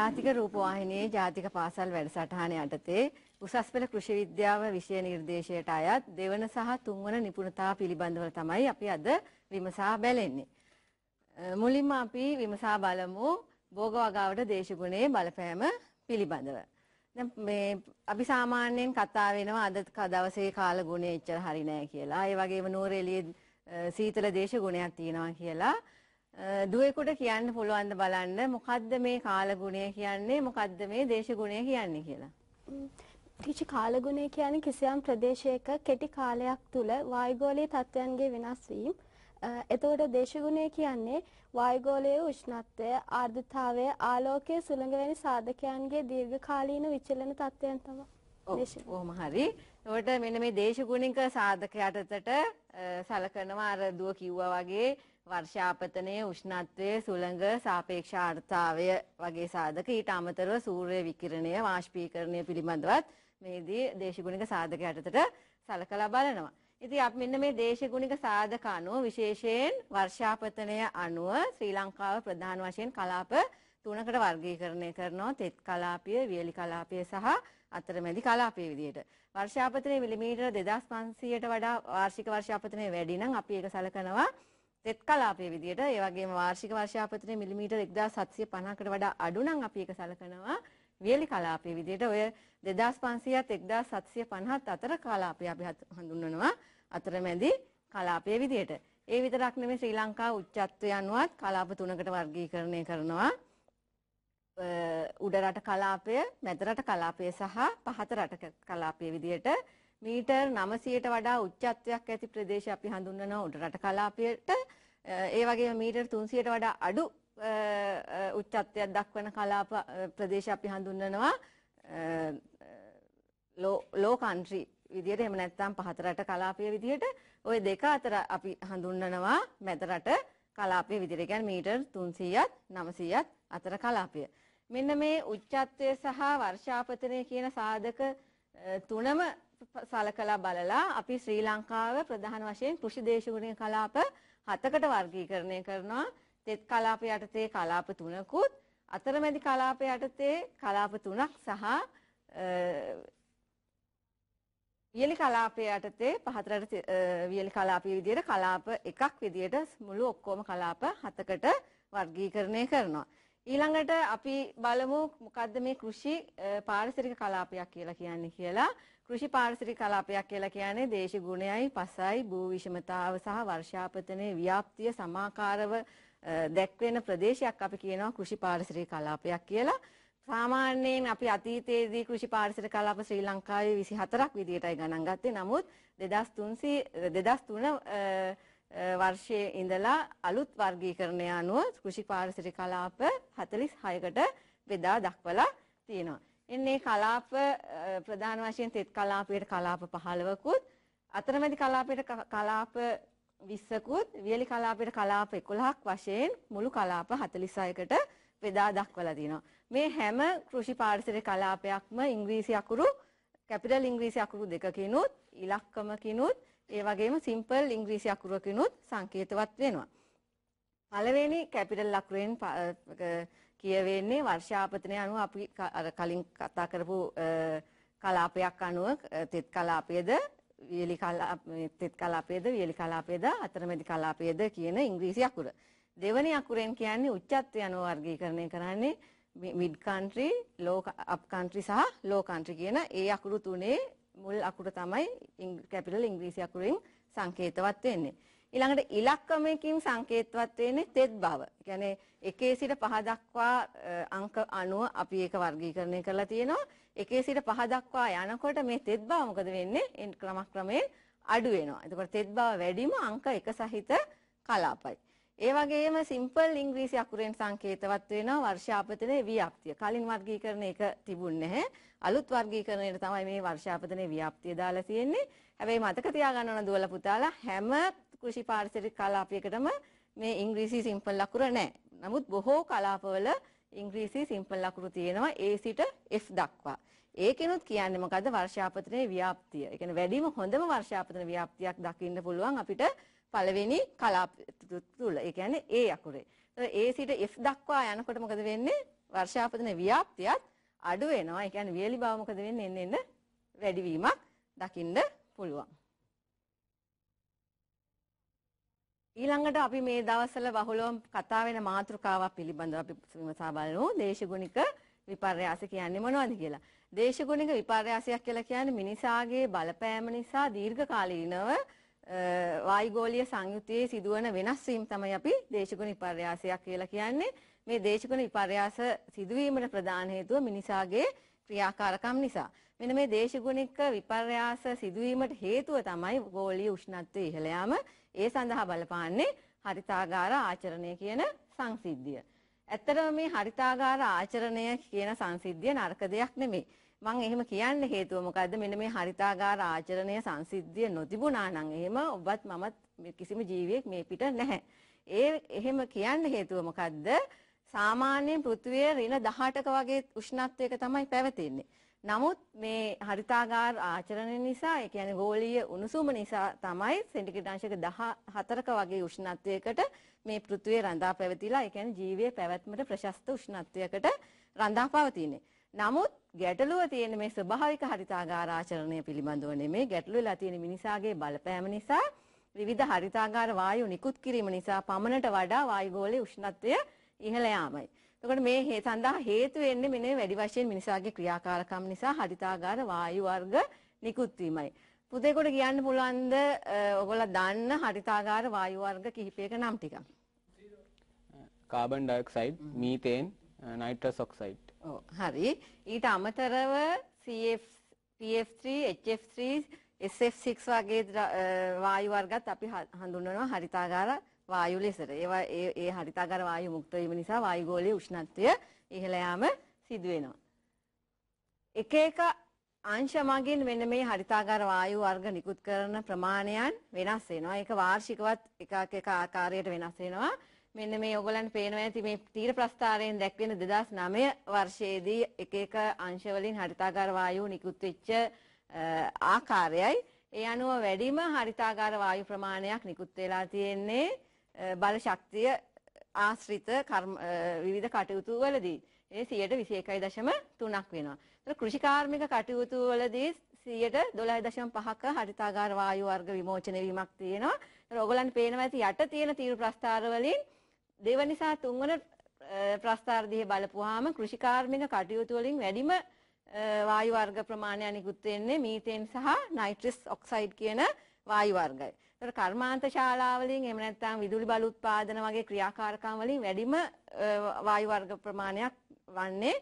ජාතික රූපවාහිනයේ ජාතික පාසල් වැඩසටහන යටතේ උසස් පෙළ කෘෂි විද්‍යාව විෂය නිර්දේශයට අයත් දෙවන සහ තුන්වන නිපුණතා පිළිබඳව තමයි අපි අද විමසා බැලෙන්නේ. මුලින්ම අපි විමසා බලමු භෝග වගාවට දේශගුණයේ බලපෑම පිළිබඳව. මේ අපි සාමාන්‍යයෙන් කතා වෙනවා අද දවසේ කාල ගුණය එච්චර හරි නෑ කියලා. ඒ වගේම නෝර එළියේ සීතල දේශගුණයක් තියෙනවා කියලා. දුවෙකුට කියන්න පුළුවන්ද බලන්න මොකද්ද මේ කාලගුණය කියන්නේ මොකද්ද මේ දේශගුණය කියන්නේ කියලා. ටීච කාලගුණය කියන්නේ කිසියම් ප්‍රදේශයක කෙටි කාලයක් තුල වායුගෝලීය තත්ත්වයන්ගේ වෙනස් වීම එතකොට දේශගුණය කියන්නේ වායුගෝලයේ උෂ්ණත්වය, ආර්ද්‍රතාවය, ආලෝකය සුළඟ වැනි සාධකයන්ගේ දීර්ඝකාලීන විචලන තත්ත්වයන් තමයි. ඔව් හරි. එතකොට මෙන්න මේ දේශගුණික සාධක යටතට සලකනවා අර දුව කිව්වා වගේ වර්ෂාපතනය උෂ්ණත්වය සුළඟ සාපේක්ෂාර්ථාවය වගේ සාධක ඊට අමතරව සූර්ය විකිරණය වාශ්පීකරණය පිළිබඳවත් මේදී දේශගුණික සාධක යටතට සලකලා බලනවා. ඉති අප මෙන්න මේ දේශගුණික සාධක අනුව විශේෂයෙන් වර්ෂාපතනය අනුව ශ්‍රී ලංකාව ප්‍රධාන වශයෙන් කලාප තුනකට වර්ගීකරණය කරනවා තෙත් කලාපිය වියලි කලාපය සහ අතරමැදි කලාපයේ විදිහට වර්ෂාපතනය මිලිමීටර 2500ට වඩා වාර්ෂික වර්ෂාපතනය වැඩි නම් අපි ඒක සලකනවා තෙත් කලාපයේ විදියට ඒ වගේම වාර්ෂික වර්ෂාපතනය මිලිමීටර් 1750කට වඩා අඩු නම් අපි ඒක සලකනවා වියලි කලාපයේ විදියට ඔය 2500ත් 1750ත් අතර කලාපය අපි හඳුන්වනවා අතරමැදි කලාපයේ විදියට. ඒ විතරක් නෙමෙයි ශ්‍රී ලංකා උච්චත්වය අනුවත් කලාප තුනකට වර්ගීකරණය කරනවා. උඩරට කලාපය, මැදරට කලාපය සහ පහත රට කලාපය විදියට මීටර් 900ට වඩා උච්චත්වයක් ඇති ප්‍රදේශ අපි හඳුන්වනවා උඩරට කලාපයට. ඒ වගේම මීටර් 300ට වඩා අඩු උච්චත්වයක් දක්වන කලාප ප්‍රදේශ අපි හඳුන්වනවා ලෝ කන්ට්‍රි විදිහට එහෙම නැත්නම් පහත රට කලාපය විදිහට ওই දෙක අතර අපි හඳුන්වනවා මැද රට කලාපය විදිහට. කියන්නේ මීටර් 300ත් 900ත් අතර කලාපය. මෙන්න මේ උච්චත්වය සහ වර්ෂාපතනය කියන සාධක තුනම සලකලා බලලා අපි ශ්‍රී ලංකාව ප්‍රධාන වශයෙන් කෘෂි දේශගුණික කලාප හතකට වර්ගීකරණය කරනවා. තෙත් කලාප යටතේ කලාප තුනකුත් අතරමැදි කලාප යටතේ කලාප තුනක් සහ වියලි කලාපය යටතේ පහතරට වියලි කලාපයේ විදිහට කලාප එකක් විදිහට මුළු ඔක්කොම කලාප හතකට වර්ගීකරණය කරනවා. ඊළඟට අපි බලමු මොකද්ද මේ කෘෂි පාරිසරික කලාපයක් කියලා කියන්නේ කියලා. කෘෂි පාරිසරික කලාපයක් කියලා කියන්නේ දේශ ගුණයයි පසයි භූ විෂමතාව සහ වර්ෂාපතනයේ ව්‍යාප්තිය සමාකාරව දැක්වෙන ප්‍රදේශයක් අපි කියනවා කෘෂි පාරිසරික කලාපයක් කියලා. සාමාන්‍යයෙන් අපි අතීතයේදී කෘෂි පාරිසරික කලාප ශ්‍රී ලංකාවේ 24ක් විදියටයි ගණන් ගත්තේ. නමුත් 2300 2003 වර්ෂයේ ඉඳලා අලුත් වර්ගීකරණය අනුව කෘෂි පාරිසරික කලාප 46කට බෙදා දක්වලා තියෙනවා. එන්නේ කලාප ප්‍රධාන වශයෙන් තෙත් කලාපයට කලාප 15කුත් අතරමැදි කලාපයට කලාප 20කුත් වියලි කලාපයට කලාප 11ක් වශයෙන් මුළු කලාප 46කට බෙදා දක්වලා තිනවා. මේ හැම කෘෂි පාරිසරික කලාපයක්ම ඉංග්‍රීසි අකුරු කැපිටල් ඉංග්‍රීසි අකුරු දෙකකිනුත් ඉලක්කමකිනුත් ඒ වගේම සිම්පල් ඉංග්‍රීසි අකුරකිනුත් සංකේතවත් වෙනවා. පළවෙනි කැපිටල් අකුරෙන් කියවෙන්නේ වර්ෂාපතනය අනුව අපි කලින් කතා කරපු කලාපයක් අනුව තෙත් කලාපයද වියලි තෙත් කලාපයද වියලි කලාපයද අතරමැදි කලාපයද කියන ඉංග්‍රීසි අකුර. දෙවනි අකුරෙන් කියන්නේ උච්චත්වය අනුව වර්ගීකරණය කරන්නේ mid country, low up country සහ ලෝ කන්ට්‍රි කියන ඒ අකුරු තුනේ මුල් අකුර තමයි කැපිටල් ඉංග්‍රීසි අකුරින් සංකේතවත් වෙන්නේ. ඊළඟට ඉලක්කමකින් සංකේතවත් වෙන්නේ තෙත් බව. කියන්නේ එකේ සිට පහ දක්වා අංක 90 අපි ඒක වර්ගීකරණය කරලා තියෙනවා. එකේ සිට පහ දක්වා යනකොට මේ තෙත් බව මොකද වෙන්නේ? ඒ ක්‍රමක්‍රමයෙන් අඩු වෙනවා. එතකොට තෙත් බව වැඩිම අංක එක සහිත කලාපයි. ඒ වගේම සිම්පල් ඉංග්‍රීසි අකුරෙන් සංකේතවත් වෙනවා වර්ෂාපතනයේ ව්‍යාප්තිය. කලින් වර්ගීකරණ එක තිබුණේ නැහැ. අලුත් වර්ගීකරණයට තමයි මේ වර්ෂාපතනයේ ව්‍යාප්තිය දාලා තියෙන්නේ. හැබැයි මතක තියාගන්න ඕන දුවලා පුතාලා හැම කෘෂි පාරිසරික කලාපයකටම මේ ඉංග්‍රීසි සිම්පල් ලකුර නැහැ. නමුත් බොහෝ කලාපවල ඉංග්‍රීසි සිම්පල් ලකුරු තියෙනවා A සිට F දක්වා. ඒකෙනුත් කියන්නේ මොකද්ද වර්ෂාපතනයේ ව්‍යාප්තිය. ඒ කියන්නේ වැඩිම හොඳම වර්ෂාපතන ව්‍යාප්තියක් දකින්න පුළුවන් අපිට පළවෙනි කලාප තුල. ඒ කියන්නේ A අකුරේ. ඒ සිට F දක්වා යනකොට මොකද වෙන්නේ? වර්ෂාපතන ව්‍යාප්තියත් අඩු වෙනවා. ඒ කියන්නේ වියලි බව මොකද වෙන්නේ? එන්න එන්න වැඩිවීමක් දකින්න පුළුවන්. ඊළඟට අපි මේ දවස්වල බහුලවම කතා වෙන මාතෘකාවක් පිළිබඳව අපි විමසා බලමු දේශගුණික විපර්යාස කියන්නේ මොනවද කියලා. දේශගුණික විපර්යාසයක් කියලා කියන්නේ මිනිසාගේ බලපෑම නිසා දීර්ඝකාලීනව වායුගෝලීය සංයුතියේ සිදුවන වෙනස් වීම තමයි අපි දේශගුණ විපර්යාසයක් කියලා කියන්නේ. මේ දේශගුණ විපර්යාස සිදුවීමට ප්‍රධාන හේතුව මිනිසාගේ ක්‍රියාකාරකම් නිසා. මෙන්න මේ දේශගුණික විපර්යාස සිදුවීමට හේතුව තමයි ගෝලීය උෂ්ණත්වය ඉහළ යාම. ඒ සඳහා බලපාන්නේ හරිතාගාර ආචරණය කියන සංසිද්ධිය. ඇත්තටම මේ හරිතාගාර ආචරණය කියන සංසිද්ධිය නරක දෙයක් නෙමෙයි. මම එහෙම කියන්න හේතුව මොකද්ද? මෙන්න මේ හරිතාගාර ආචරණය සංසිද්ධිය නොතිබුණා නම් එහෙම ඔබත් මමත් කිසිම ජීවියෙක් මේ පිට නැහැ. ඒ එහෙම කියන්න හේතුව මොකද්ද? සාමාන්‍යයෙන් පෘථිවිය ඍණ 18ක වගේ උෂ්ණත්වයක තමයි පැවතින්නේ. නමුත් මේ හරිතාගාර ආචරණය නිසා ඒ කියන්නේ ගෝලීය උණුසුම නිසා තමයි සෙන්ටිග්‍රේඩ් අංශක 14ක වගේ උෂ්ණත්වයකට මේ පෘථිවිය රඳා පැවතිලා ඒ කියන්නේ ජීවයේ පැවැත්මට ප්‍රශස්ත උෂ්ණත්වයකට රඳා පවතින්නේ. නමුත් ගැටලුව තියෙන මේ ස්වභාවික හරිතාගාර ආචරණය පිළිබඳව නෙමේ ගැටලු වෙලා තියෙන මිනිසාගේ බලපෑම නිසා විවිධ හරිතාගාර වායු නිකුත් කිරීම නිසා පමණට වඩා වායුගෝලයේ උෂ්ණත්වය ඉහළ යාමයි. එතකොට මේ හේ සඳහා හේතු වෙන්නේ මෙන්න වැඩි වශයෙන් මිනිසාගේ ක්‍රියාකාරකම් නිසා හරිතාගාර වායු වර්ග නිකුත් වීමයි. පුතේකට කියන්න පුළුවන්ද ඔයගොල්ලෝ දන්න හරිතාගාර වායු වර්ග කිහිපයක නම් ටිකක්. Carbon dioxide, methane, nitrous oxide. ඔව් හරි. ඊට අමතරව CF, PF3, HF3, SF6 වගේ වායු වර්ගත් අපි හඳුන්වනවා හරිතාගාර වායු ලෙසට. ඒවා ඒ ඒ හරිතාගාර වායු මුක්ත වීම නිසා වායු ගෝලයේ උෂ්ණත්වය ඉහළ යාම සිදු වෙනවා. එක එක අංශ මගින් මෙන්න මේ හරිතාගාර වායු වර්ග නිකුත් කරන ප්‍රමාණයන් වෙනස් වෙනවා. ඒක වාර්ෂිකවත් එකක් එක ආකාරයට වෙනස් වෙනවා. මෙන්න මේ ඔයගලන්ට පේනවා ඇති මේ තීර ප්‍රස්ථාරයෙන් දැක්වෙන 2009 වර්ෂයේදී එක එක අංශ වලින් හරිතාගාර වායු නිකුත් වෙච්ච ආකාරයයි ඒ අනුව වැඩිම හරිතාගාර වායු ප්‍රමාණයක් නිකුත් වෙලා තියෙන්නේ බල ශක්තිය ආශ්‍රිත විවිධ කටයුතු වලදී ඒ 121.3ක් වෙනවා. ඒතර කෘෂිකාර්මික කටයුතු වලදී 112.5ක හරිතාගාර වායු වර්ග විමෝචන වීමක් තියෙනවා. ඒතර ඔයගලන්ට පේනවා ඇති යට තියෙන තීරු ප්‍රස්ථාර වලින් දෙවනි සහ තුන්වන ප්‍රස්ථාර දිහා බලපුවාම කෘෂිකාර්මික කටයුතු වලින් වැඩිම වායු වර්ග ප්‍රමාණය නිකුත් වෙන්නේ මීතේන් සහ නයිට්‍රස් ඔක්සයිඩ් කියන වායු වර්ගයි. ඒතර කර්මාන්ත ශාලාවලින් එහෙම නැත්නම් විදුලි බල උත්පාදන වගේ ක්‍රියාකාරකම් වලින් වැඩිම වායු වර්ග ප්‍රමාණයක් වන්නේ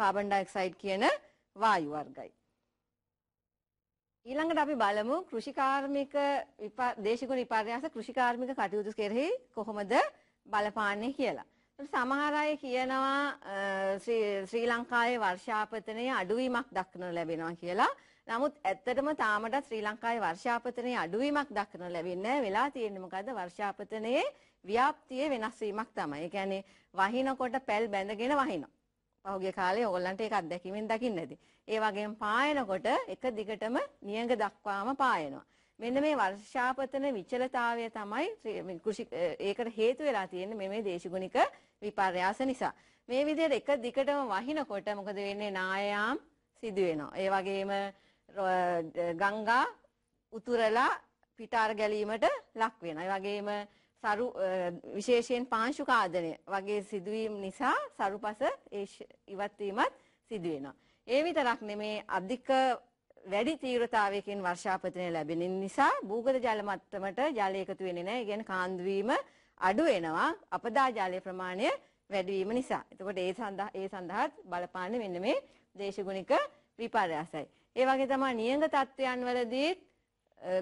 කාබන් ඩයොක්සයිඩ් කියන වායු වර්ගයි. ඊළඟට අපි බලමු කෘෂිකාර්මික දේශික විපර්යාස කෘෂිකාර්මික කටයුතු කෙරෙහි කොහොමද බලපාන්නේ කියලා. සමහර අය කියනවා ශ්‍රී ලංකාවේ වර්ෂාපතනය අඩුවීමක් දක්නට ලැබෙනවා කියලා. නමුත් ඇත්තටම තාමට ශ්‍රී ලංකාවේ වර්ෂාපතනයේ අඩුවීමක් දක්නට ලැබෙන්නේ වෙලා තියෙන්නේ මොකද්ද වර්ෂාපතනයේ ව්‍යාප්තියේ වෙනස් වීමක් තමයි. ඒ කියන්නේ වහිනකොට පැල් බැඳගෙන වහිනවා. පහුගිය කාලේ ඕගොල්ලන්ට ඒක අත්දැකීමෙන් දකින්න ඇති. ඒ වගේම පායනකොට එක දිගටම නියඟ දක්වාම පායනවා. මෙන්න මේ වර්ෂාපතන විචලතාවය තමයි කෘෂි ඒකට හේතු වෙලා තියෙන්නේ මේ මේ දේශගුණික විපර්යාස නිසා. මේ විදිහට එක දිගටම වහිනකොට මොකද වෙන්නේ නායයාම් සිදු වෙනවා. ඒ වගේම ගංගා උතුරලා පිටාර ගැලීමට ලක් වෙනවා. ඒ වගේම සරු විශේෂයෙන් පාංශු කාදනය වගේ සිදුවීම් නිසා සරුපස ඉවත් වීමත් සිදු වෙනවා. ඒ විතරක් නෙමේ අධික වැඩි තීව්‍රතාවයකින් වර්ෂාපතනය ලැබෙන නිසා භූගත ජල මට්ටමට ජලය එකතු වෙන්නේ නැහැ. ඒ කියන්නේ කාන්දු වීම අඩු වෙනවා අපදා ජලය ප්‍රමාණය වැඩි වීම නිසා. එතකොට ඒ සඳහා ඒ සඳහාත් බලපාන්නේ මෙන්න මේ දේශගුණික විපර්යාසයි. ඒ වගේ තමයි නියඟ තත්ත්වයන් වලදීත්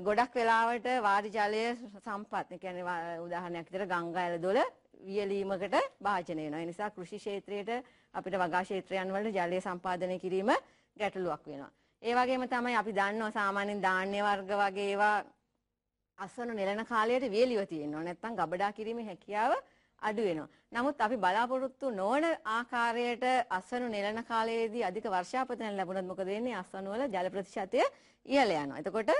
ගොඩක් වෙලාවට වාරි ජලය සම්පත් කියන්නේ උදාහරණයක් විදිහට ගංගා ඇලදොල වියලීමකට භාජනය වෙනවා. ඒ නිසා කෘෂි ක්ෂේත්‍රයේට අපිට වගා ක්ෂේත්‍රයන් වල ජලය සම්පාදනය කිරීම ගැටලුවක් වෙනවා. ඒ වගේම තමයි අපි දන්නවා සාමාන්‍යයෙන් ධාන්‍ය වර්ග වගේ ඒවා අසන නෙලන කාලයට වියලිව තියෙනවා. නැත්තම් ගබඩා කිරීමේ හැකියාව අඩු වෙනවා. නමුත් අපි බලාපොරොත්තු නොවන ආකාරයට අස්වනු නෙලන කාලයේදී අධික වර්ෂාපතන ලැබුණොත් මොකද වෙන්නේ? අස්වනු වල ජල ප්‍රතිශතය ඉහළ යනවා. එතකොට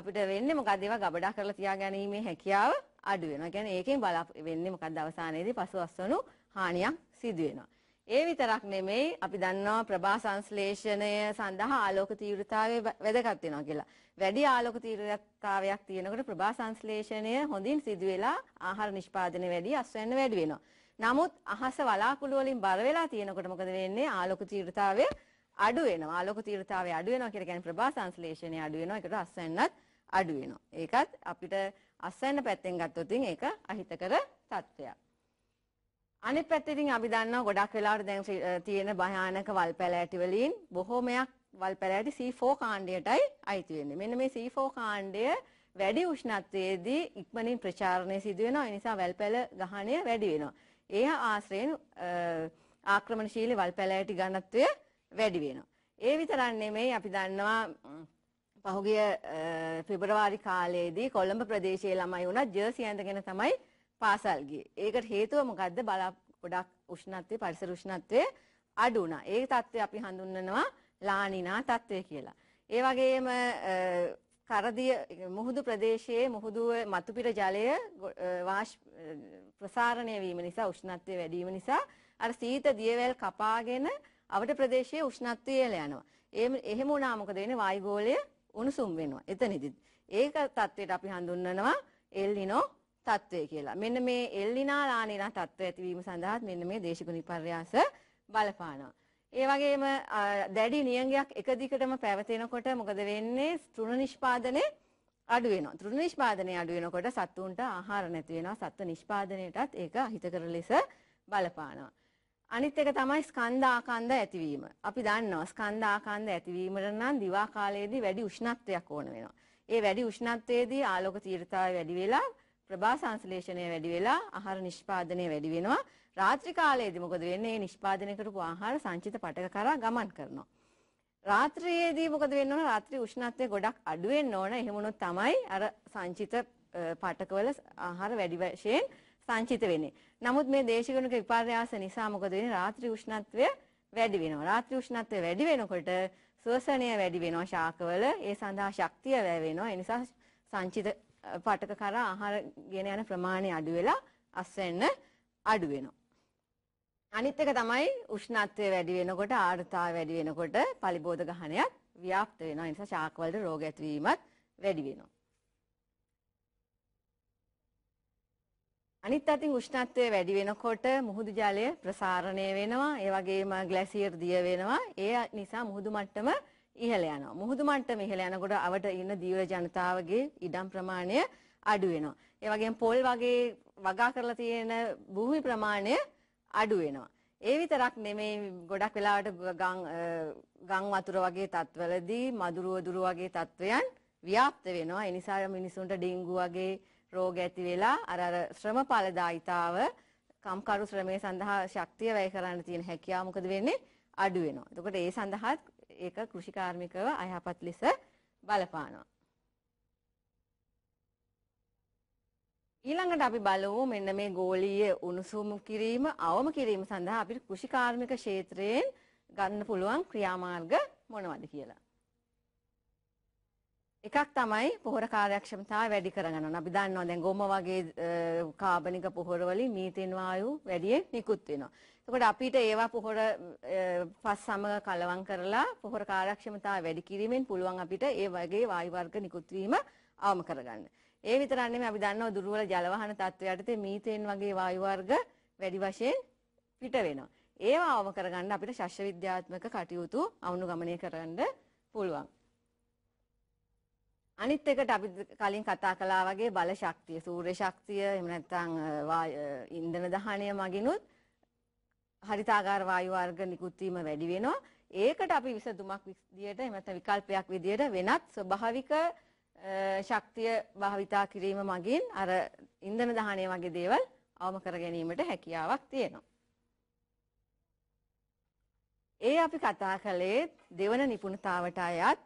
අපිට වෙන්නේ මොකද ඒවා ගබඩා කරලා තියා ගැනීමේ හැකියාව අඩු වෙනවා. කියන්නේ ඒකෙන් බලා වෙන්නේ මොකද්ද අවසානයේදී පසු අස්වනු හානියක් සිදු වෙනවා. ඒ විතරක් නෙමෙයි අපි දන්නවා ප්‍රභා සංශ්ලේෂණය සඳහා ආලෝක තීව්‍රතාවය වැදගත් වෙනවා කියලා. වැඩි ආලෝක තීව්‍රතාවයක් තියෙනකොට ප්‍රභා සංශ්ලේෂණය හොඳින් සිදු වෙලා ආහාර නිෂ්පාදනය වැඩි අස්වැන්න වැඩි වෙනවා. නමුත් අහස වලාකුළු වලින් බර වෙලා තියෙනකොට මොකද වෙන්නේ? ආලෝක තීව්‍රතාවය අඩු වෙනවා. ආලෝක තීව්‍රතාවය අඩු වෙනවා කියලා කියන්නේ ප්‍රභා සංශ්ලේෂණය අඩු වෙනවා. ඒකට අස්වැන්නත් අඩු වෙනවා. ඒකත් අපිට අස්වැන්න පැත්තෙන් ගත්තොත් ඒක අහිතකර තත්ත්වයක්. අනිත් පැත්තේ ඉතින් අපි දන්නවා ගොඩක් වෙලාවට දැන් තියෙන භයානක වල් පැලෑටි වලින් බොහෝමයක් වල්පැලෑටි C4 කාණ්ඩයටයි අයිති වෙන්නේ. මෙන්න මේ C4 කාණ්ඩය වැඩි උෂ්ණත්වයේදී ඉක්මනින් ප්‍රචාරණය සිදු වෙනවා. ඒ නිසා වල්පැල ගහණය වැඩි වෙනවා. ඒ ආශ්‍රයෙන් ආක්‍රමණශීලී වල්පැලෑටි ඝනත්වය වැඩි වෙනවා. ඒ විතරක් නෙමෙයි අපි දන්නවා පහුගිය පෙබරවාරි කාලයේදී කොළඹ ප්‍රදේශයේ ළමයි වුණා ජර්සි ඇඳගෙන තමයි පාසල් ගියේ. ඒකට හේතුව මොකද්ද? බලා ගොඩක් උෂ්ණත්වයේ පරිසර උෂ්ණත්වයේ අඩු වුණා. ඒ தත්ත්වය අපි හඳුන්වනවා ලානිනා තත්ත්වය කියලා. ඒ වගේම කරදිය මුහුදු ප්‍රදේශයේ මුහුදුව මතුපිට ජලය ප්‍රසාරණය වීම නිසා උෂ්ණත්වය වැඩි වීම නිසා අර සීත දියවැල් කපාගෙන අවට ප්‍රදේශයේ උෂ්ණත්වය ඉහළ යනවා. එහෙම වුණා මොකද වෙන්නේ වායුගෝලය උණුසුම් වෙනවා. එතනදිත් ඒක தത്വයට අපි හඳුන්වනවා එල්නිනෝ තත්ත්වය කියලා. මෙන්න මේ එල්ලිනා ලානිනා තත්ත්වය ඇතිවීම සඳහාත් මෙන්න මේ දේශගුණ විපර්යාස බලපානවා. ඒ වගේම දැඩි නියඟයක් එක දිගටම පැවතෙනකොට මොකද වෙන්නේ? තෘණ නිෂ්පාදනයේ අඩු වෙනවා. තෘණ නිෂ්පාදනයේ අඩු වෙනකොට සත්තුන්ට ආහාර නැති වෙනවා. සත්ත්ව නිෂ්පාදනයටත් ඒක අහිතකර ලෙස බලපානවා. අනිත් එක තමයි ස්කන්ධ ආකන්ද ඇතිවීම. අපි දන්නවා ස්කන්ධ ආකන්ද ඇතිවීමට නම් දිවා කාලයේදී වැඩි උෂ්ණත්වයක් ඕන වෙනවා. ඒ වැඩි උෂ්ණත්වයේදී ආලෝක තීව්‍රතාවය වැඩි වෙලා ප්‍රභා සංශ්ලේෂණය වැඩි වෙලා ආහාර නිෂ්පාදනය වැඩි වෙනවා. රාත්‍රී කාලයේදී මොකද වෙන්නේ? මේ නිෂ්පාදනය කරපු ආහාර සංචිත පටක කරා ගමන් කරනවා. රාත්‍රියේදී මොකද වෙන්න ඕන? රාත්‍රී උෂ්ණත්වය ගොඩක් අඩු වෙන්න ඕන. එහෙම වුණොත් තමයි අර සංචිත පටකවල ආහාර වැඩි වශයෙන් සංචිත වෙන්නේ. නමුත් මේ දේශගුණික විපර්යාස නිසා මොකද වෙන්නේ? රාත්‍රී උෂ්ණත්වය වැඩි වෙනවා. රාත්‍රී උෂ්ණත්වය වැඩි වෙනකොට ශ්වසනය වැඩි වෙනවා ශාකවල. ඒ සඳහා ශක්තිය වැය වෙනවා. ඒ නිසා සංචිත පටක කරා ආහාර ගෙන යන ප්‍රමාණය අඩු වෙලා අස්වැන්න අඩු වෙනවා. අනිත් එක තමයි උෂ්ණත්වය වැඩි වෙනකොට ආර්ද්‍රතාවය වැඩි වෙනකොට පලිබෝධ ගහනයක් ව්‍යාප්ත වෙනවා. ඒ නිසා ශාකවලට රෝග ඇතිවීමත් වැඩි වෙනවා. අනිත් අතින් උෂ්ණත්වය වැඩි වෙනකොට මුහුදු ජලය ප්‍රසාරණය වෙනවා ඒ වගේම ග්ලැසියර් දිය වෙනවා ඒ නිසා මුහුදු මට්ටම ඉහළ යනවා. මුහුදු මට්ටම ඉහළ යනකොට අවට ඉන්න දීවර ජනතාවගේ ඉඩම් ප්‍රමාණය අඩු වෙනවා. ඒ වගේම පොල් වගේ වගා කරලා තියෙන භූමි ප්‍රමාණය අඩු වෙනවා. ඒ විතරක් නෙමෙයි ගොඩක් වෙලාවට ගම් වතුර වගේ තත්වලදී මදුරු වදුරු වගේ තත්වයන් ව්‍යාප්ත වෙනවා. ඒ නිසා මිනිසුන්ට ඩෙන්ගු වගේ රෝග ඇති වෙලා අර අර ශ්‍රම ඵලදායිතාව කම්කරු ශ්‍රමයේ සඳහා ශක්තිය වැය කරන්න තියෙන හැකියාව මොකද වෙන්නේ? අඩු වෙනවා. එතකොට ඒ සඳහාත් ඒක කෘෂිකාර්මිකව අයහපත් ලෙස බලපානවා. ඊළඟට අපි බලමු මෙන්න මේ ගෝලීය උණුසුම් කිරීම අවම කිරීම සඳහා අපිට කෘෂිකාර්මික ක්ෂේත්‍රයෙන් ගන්න පුළුවන් ක්‍රියාමාර්ග මොනවද කියලා. එකක් තමයි පොහොර කාර්යක්ෂමතාව වැඩි කරගන්න. අපි දන්නවා දැන් ගොම වගේ කාබනික පොහොර වලින් මීතේන් වායු වැඩියෙන් නිකුත් වෙනවා. එතකොට අපිට ඒවා පොහොර පස් සමග කලවම් කරලා පොහොර කාර්යක්ෂමතාවය වැඩි කිරීමෙන් පුළුවන් අපිට ඒ වගේ වායු වර්ග නිකුත් වීම අවම කරගන්න. ඒ විතරක් නෙමෙයි අපි දන්නවා දුර්වල ජලවහන තත්ත්වයට තේ මීතේන් වගේ වායු වර්ග වැඩි වශයෙන් පිට වෙනවා. ඒවා අවම කරගන්න අපිට ශස්ත්‍ර විද්‍යාත්මක කටයුතු අනුගමනය කරන්න පුළුවන්. අනිත් එකට අපි කලින් කතා කළා වගේ බල ශක්තිය, සූර්ය ශක්තිය, එහෙම නැත්නම් ඉන්ධන දහනය මගිනුත් හරිතාගාර වායු වර්ග නිකුත් වීම වැඩි වෙනවා. ඒකට අපි විසඳුමක් විදියට එහෙම නැත්නම් විකල්පයක් විදියට වෙනත් ස්වභාවික ශක්තිය භාවිතා කිරීම මගින් අර ඉන්ධන දහනය වගේ දේවල් අවම කර ගැනීමට හැකියාවක් තියෙනවා. ඒ අපි කතා කළේ දෙවන නිපුණතාවට අයත්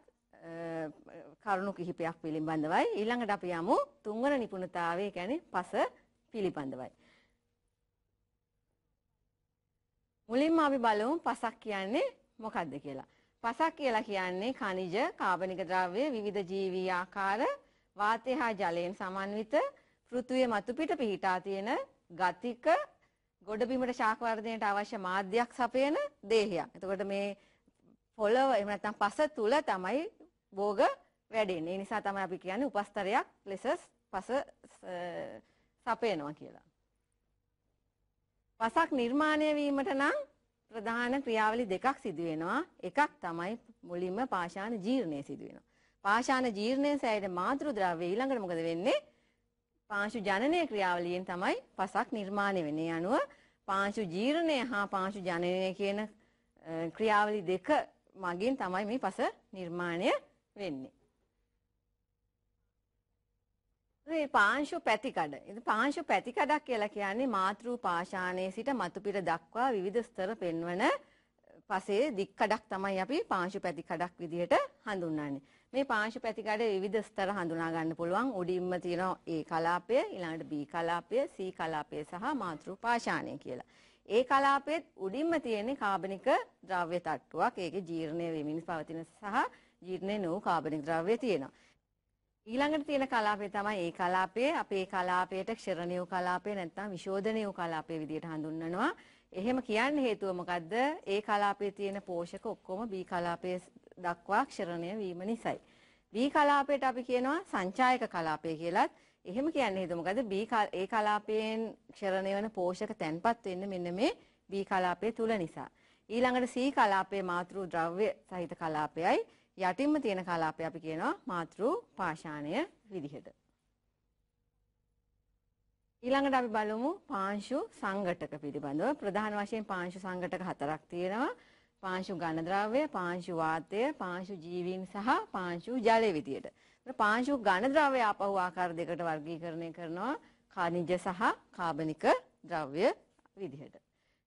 කරුණු කිහිපයක් පිළිබඳවයි. ඊළඟට අපි යමු තුන්වන නිපුණතාවය කියන්නේ පස පිළිබඳවයි. මුලින්ම අපි බලමු පසක් කියන්නේ මොකක්ද කියලා. පසක් කියලා කියන්නේ කනිජ, කාබනික ද්‍රව්‍ය, විවිධ ජීවී ආකාර, වාතය හා ජලයෙන් සමන්විත පෘථුවේ මතු පිට පිහිටා තියෙන ගතික ගොඩබිමට ශාක වර්ධනයට අවශ්‍ය මාධ්‍යයක් සපයන දේහයක්. එතකොට මේ පොළව එහෙම නැත්නම් පස තුල තමයි භෝග වැඩෙන්නේ. ඒ නිසා තමයි අපි කියන්නේ උපස්තරයක් ලෙස පස සපයනවා කියලා. වසක් නිර්මාණය වීමට නම් ප්‍රධාන ක්‍රියාවලි දෙකක් සිදු වෙනවා. එකක් තමයි මුලින්ම පාෂාණ ජීර්ණය සිදු වෙනවා. පාෂාණ ජීර්ණය සෑයට මාතෘ ද්‍රව්‍ය ඊළඟට මොකද වෙන්නේ? පාංශු ජනනය ක්‍රියාවලියෙන් තමයි පසක් නිර්මාණය වෙන්නේ. අනුව පාංශු ජීර්ණය හා පාංශු ජනනය කියන ක්‍රියාවලි දෙක මගින් තමයි මේ පස නිර්මාණය වෙන්නේ. මේ පාංශු පැතිකඩ. ඉතින් පාංශු පැතිකඩක් කියලා කියන්නේ මාතෘ පාෂාණයේ සිට මතුපිට දක්වා විවිධ ස්තර පෙන්වන පසේ දික්කඩක් තමයි අපි පාංශු පැතිකඩක් විදිහට හඳුන්වන්නේ. මේ පාංශු පැතිකඩ විවිධ ස්තර හඳුනා ගන්න පුළුවන්. උඩින්ම තියෙන A කලාපය, ඊළඟට B කලාපය, C කලාපය සහ මාතෘ පාෂාණය කියලා. ඒ කලාපෙත් උඩින්ම තියෙන කාබනික ද්‍රව්‍ය තට්ටුවක්. ඒකේ ජීර්ණය වෙමින් පවතින සහ ජීර්ණය නොවූ කාබනික ද්‍රව්‍ය තියෙනවා. ඊළඟට තියෙන කලාපය තමයි ඒ කලාපය අපේ කලාපයට ක්ෂරණියු කලාපය නැත්නම් විශෝධනියු කලාපය විදිහට හඳුන්වනවා. එහෙම කියන්න හේතුව මොකද්ද? ඒ කලාපයේ තියෙන පෝෂක ඔක්කොම B කලාපයේ දක්වා ක්ෂරණය වීම නිසායි. B කලාපයට අපි කියනවා සංචායක කලාපය කියලත්. එහෙම කියන්නේ හේතුව මොකද්ද? B ඒ කලාපයෙන් ක්ෂරණය වෙන පෝෂක තැන්පත් වෙන්න මෙන්න මේ B කලාපය තුල නිසා. ඊළඟට C කලාපයේ මාතෘ ද්‍රව්‍ය සහිත කලාපයයි යටින්ම තියෙන කලාපය අපි කියනවා මාතෘ පාෂාණය විදිහට. ඊළඟට අපි බලමු පාංශු සංඝටක පිළිබඳව ප්‍රධාන වශයෙන් පාංශු සංඝටක හතරක් තියෙනවා. පාංශු ඝනද්‍රව්‍ය, පාංශු වාතය, පාංශු ජීවීන් සහ පාංශු ජලය විදියට. පාංශු ඝනද්‍රව්‍ය ආපහු ආකාර දෙකට වර්ගීකරණය කරනවා කනිජ සහ කාබනික ද්‍රව්‍ය විදිහට.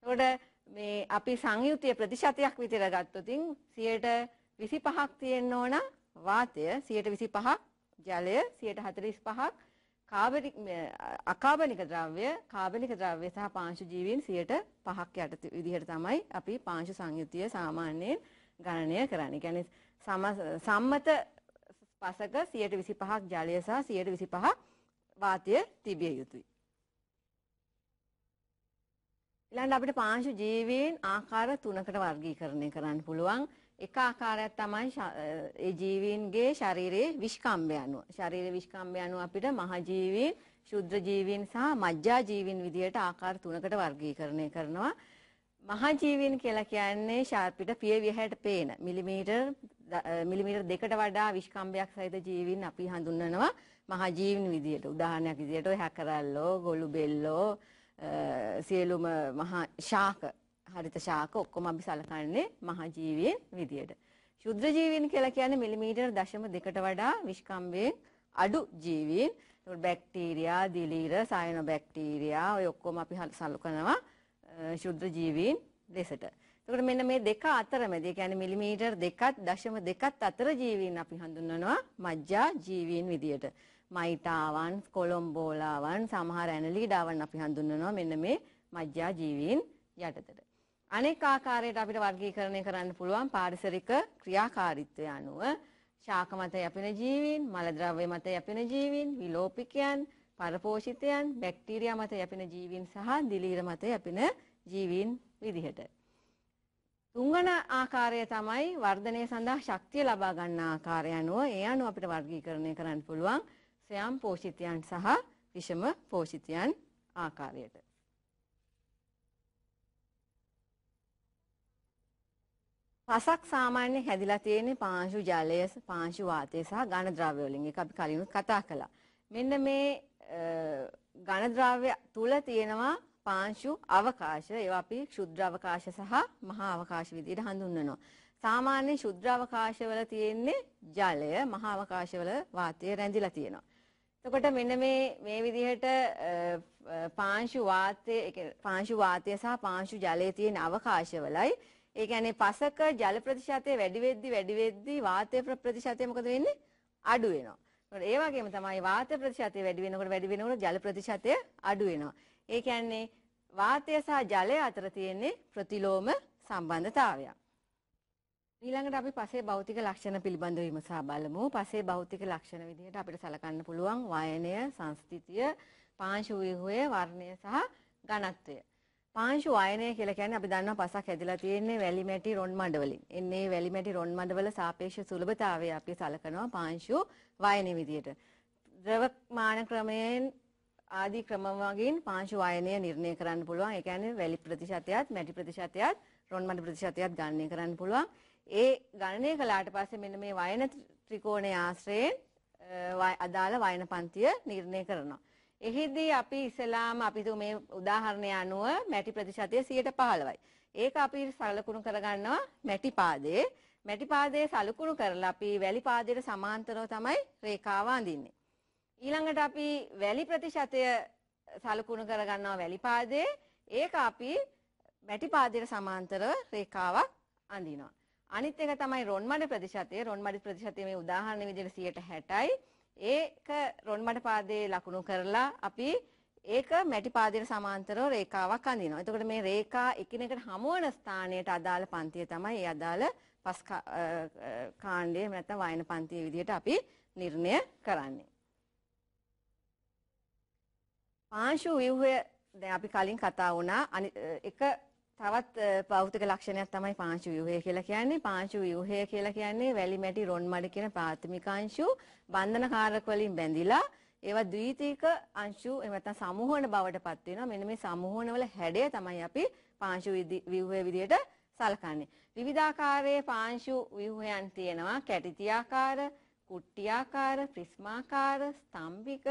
එතකොට මේ අපි සංයුතිය ප්‍රතිශතයක් විතර ගත්තොතින් 100ට 25ක් තියෙන්න ඕන වාතය 125ක් ජලය 145ක් කාබනික අකාබනික ද්‍රව්‍ය කාබනික ද්‍රව්‍ය සහ පාංශු ජීවීන් 105ක් යට විදිහට තමයි අපි පාංශු සංයුතිය සාමාන්‍යයෙන් ගණනය කරන්නේ. කියන්නේ සම්මත පසක 125ක් ජලය සහ 125ක් වාතය තිබිය යුතුයි. ඊළඟට අපිට පාංශු ජීවීන් ආකාර තුනකට වර්ගීකරණය කරන්න පුළුවන්. එක ආකාරයක් තමයි ඒ ජීවීන්ගේ ශරීරයේ විෂ්කම්භය අනුව. ශරීර විෂ්කම්භය අනුව අපිට මහ ජීවීන්, ශුද්‍ර ජීවීන් සහ මජ්ජා ජීවීන් විදියට ආකාර තුනකට වර්ගීකරණය කරනවා. මහ ජීවීන් කියලා කියන්නේ අපිට පියවිය හැට පේන මිලිමීටර් මිලිමීටර් දෙකට වඩා විෂ්කම්භයක් සහිත ජීවීන් අපි හඳුන්වනවා මහ ජීවීන් විදියට. උදාහරණයක් විදියට හැකරල්ලෝ, ගොළුබෙල්ලෝ, සියලුම මහා ශාක හරිත ශාක ඔක්කොම අපි සලකන්නේ මහ ජීවීන් විදියට. ශුද්‍ර ජීවීන් කියලා කියන්නේ මිලිමීටර 0.2ට වඩා විෂ්කම්භයෙන් අඩු ජීවීන්. ඒකට බැක්ටීරියා, දිලීර, සයනොබැක්ටීරියා ඔය ඔක්කොම අපි සලකනවා ශුද්‍ර ජීවීන් ලෙසට. එතකොට මෙන්න මේ දෙක අතරමැද, ඒ කියන්නේ මිලිමීටර 2.2ත් අතර ජීවීන් අපි හඳුන්වනවා මජ්ජා ජීවීන් විදියට. මයිටාවන්, කොලොම්බෝලාවන්, සමහර ඇනලීඩාවන් අපි හඳුන්වනවා මෙන්න මේ මජ්ජා ජීවීන් යටතට. අනෙක් ආකාරයට අපිට වර්ගීකරණය කරන්න පුළුවන් පාරිසරික ක්‍රියාකාරීත්වය අනුව ශාක මත යපෙන ජීවීන්, මලද්‍රව්‍ය මත යපෙන ජීවීන්, විලෝපිකයන්, පරපෝෂිතයන්, බැක්ටීරියා මත යපෙන ජීවීන් සහ දිලීර මත යපෙන ජීවීන් විදිහට. තුන්වන ආකාරය තමයි වර්ධනය සඳහා ශක්තිය ලබා ගන්න ආකාරය අනුව ඒ අනුව අපිට වර්ගීකරණය කරන්න පුළුවන් ස්වයං පෝෂිතයන් සහ විෂම පෝෂිතයන් ආකාරයට. පසක් සාමාන්‍ය හැදිලා තියෙන්නේ පාංශු ජලය, පාංශු වාතය සහ ඝන ද්‍රව්‍ය වලින්. ඒක අපි කලිනුත් කතා කළා. මෙන්න මේ ඝන ද්‍රව්‍ය තුල තියෙනවා පාංශු අවකාශ. ඒවා අපි ක්ෂුද්‍ර අවකාශ සහ මහා අවකාශ විදිහට හඳුන්වනවා. සාමාන්‍ය ශුද්‍ර අවකාශවල තියෙන්නේ ජලය මහා අවකාශවල වාතය රැඳිලා තියෙනවා. එතකොට මෙන්න මේ මේ විදිහට පාංශු වාතය පාංශු වාතය සහ පාංශු ජලයේ තියෙන අවකාශවලයි ඒ කියන්නේ පසක ජල ප්‍රතිශතය වැඩි වෙද්දි වැඩි වෙද්දි වාතය ප්‍රතිශතය මොකද වෙන්නේ? අඩු වෙනවා. ඒ වගේම තමයි වාතය ප්‍රතිශතය වැඩි වෙනකොට වැඩි වෙනකොට ජල ප්‍රතිශතය අඩු වෙනවා. ඒ කියන්නේ වාතය සහ ජලය අතර තියෙන ප්‍රතිලෝම සම්බන්ධතාවය. ඊළඟට අපි පසේ භෞතික ලක්ෂණ පිළිබඳව විමසා බලමු. පසේ භෞතික ලක්ෂණ විදිහට අපිට සලකන්න පුළුවන් වයනය, සංස්ථිතිය, පාංශු ව්‍යුහය, වර්ණය සහ ඝනත්වය. පාංශු වායනය කියලා කියන්නේ අපි දන්නවා පසක් හැදිලා තියෙන්නේ වැලි මැටි රොන් මඩ වලින්. එන්නේ වැලි මැටි රොන් මඩ වල සාපේක්ෂ සුලභතාවය අපි සලකනවා පාංශු වායනයේ විදියට. ද්‍රවමාන ක්‍රමයෙන් ආදී ක්‍රම වලින් පාංශු වායනය නිර්ණය කරන්න පුළුවන්. ඒ කියන්නේ වැලි ප්‍රතිශතයත් මැටි ප්‍රතිශතයත් රොන් මඩ ප්‍රතිශතයත් ගණනය කරන්න පුළුවන්. ඒ ගණනය කළාට පස්සේ මෙන්න මේ වයන ත්‍රිකෝණයේ ආශ්‍රයෙන් අදාළ වයන පන්තිය නිර්ණය කරනවා. එහිදී අපි ඉස්සලාම අපි මේ උදාහරණය අනුව මැටි ප්‍රතිශතය 115යි. ඒක අපි සලකුණු කරගන්නවා මැටි පාදයේ. මැටි පාදයේ සලකුණු කරලා අපි වැලි පාදයට සමාන්තරව තමයි රේඛාව අඳින්නේ. ඊළඟට අපි වැලි ප්‍රතිශතය සලකුණු කරගන්නවා වැලි පාදයේ. ඒක අපි මැටි පාදයට සමාන්තරව රේඛාවක් අඳිනවා. අනිත් එක තමයි රොන් මඩ ප්‍රතිශතය. රොන් මඩ ප්‍රතිශතයේ මේ උදාහරණ විදිහට 160යි. ඒක රොන්මඩ පාදයේ ලකුණු කරලා අපි ඒක මැටි පාදයට සමාන්තරව රේඛාවක් අඳිනවා. එතකොට මේ රේඛා එකිනෙකට හමු වෙන ස්ථානයට අදාළ පන්තිය තමයි ඒ අදාළ පස් කාණ්ඩය එහෙම නැත්නම් වයන පන්තිය විදිහට අපි නිර්ණය කරන්නේ. පාංශු ව්‍යුහය දැන් අපි කලින් කතා වුණා එක තවත් පෞතික ලක්ෂණයක් තමයි පාංශු ව්‍යුහය කියලා කියන්නේ. පාංශු ව්‍යුහය කියලා කියන්නේ වැලි මැටි රොන් මඩ කියන ප්‍රාථමික අංශු බන්ධනකාරක වලින් බැඳිලා ඒවා ද්විතීක අංශු එහෙම නැත්නම් සමූහන බවටපත් වෙනවා. මෙන්න මේ සමූහන වල හැඩය තමයි අපි පාංශු ව්‍යුහය විදියට සලකන්නේ. විවිධාකාරයේ පාංශු ව්‍යුහයන් තියෙනවා. කැටිතියාකාර, කුට්ටියාකාර, ප්‍රිස්මාකාර, ස්තම්භික,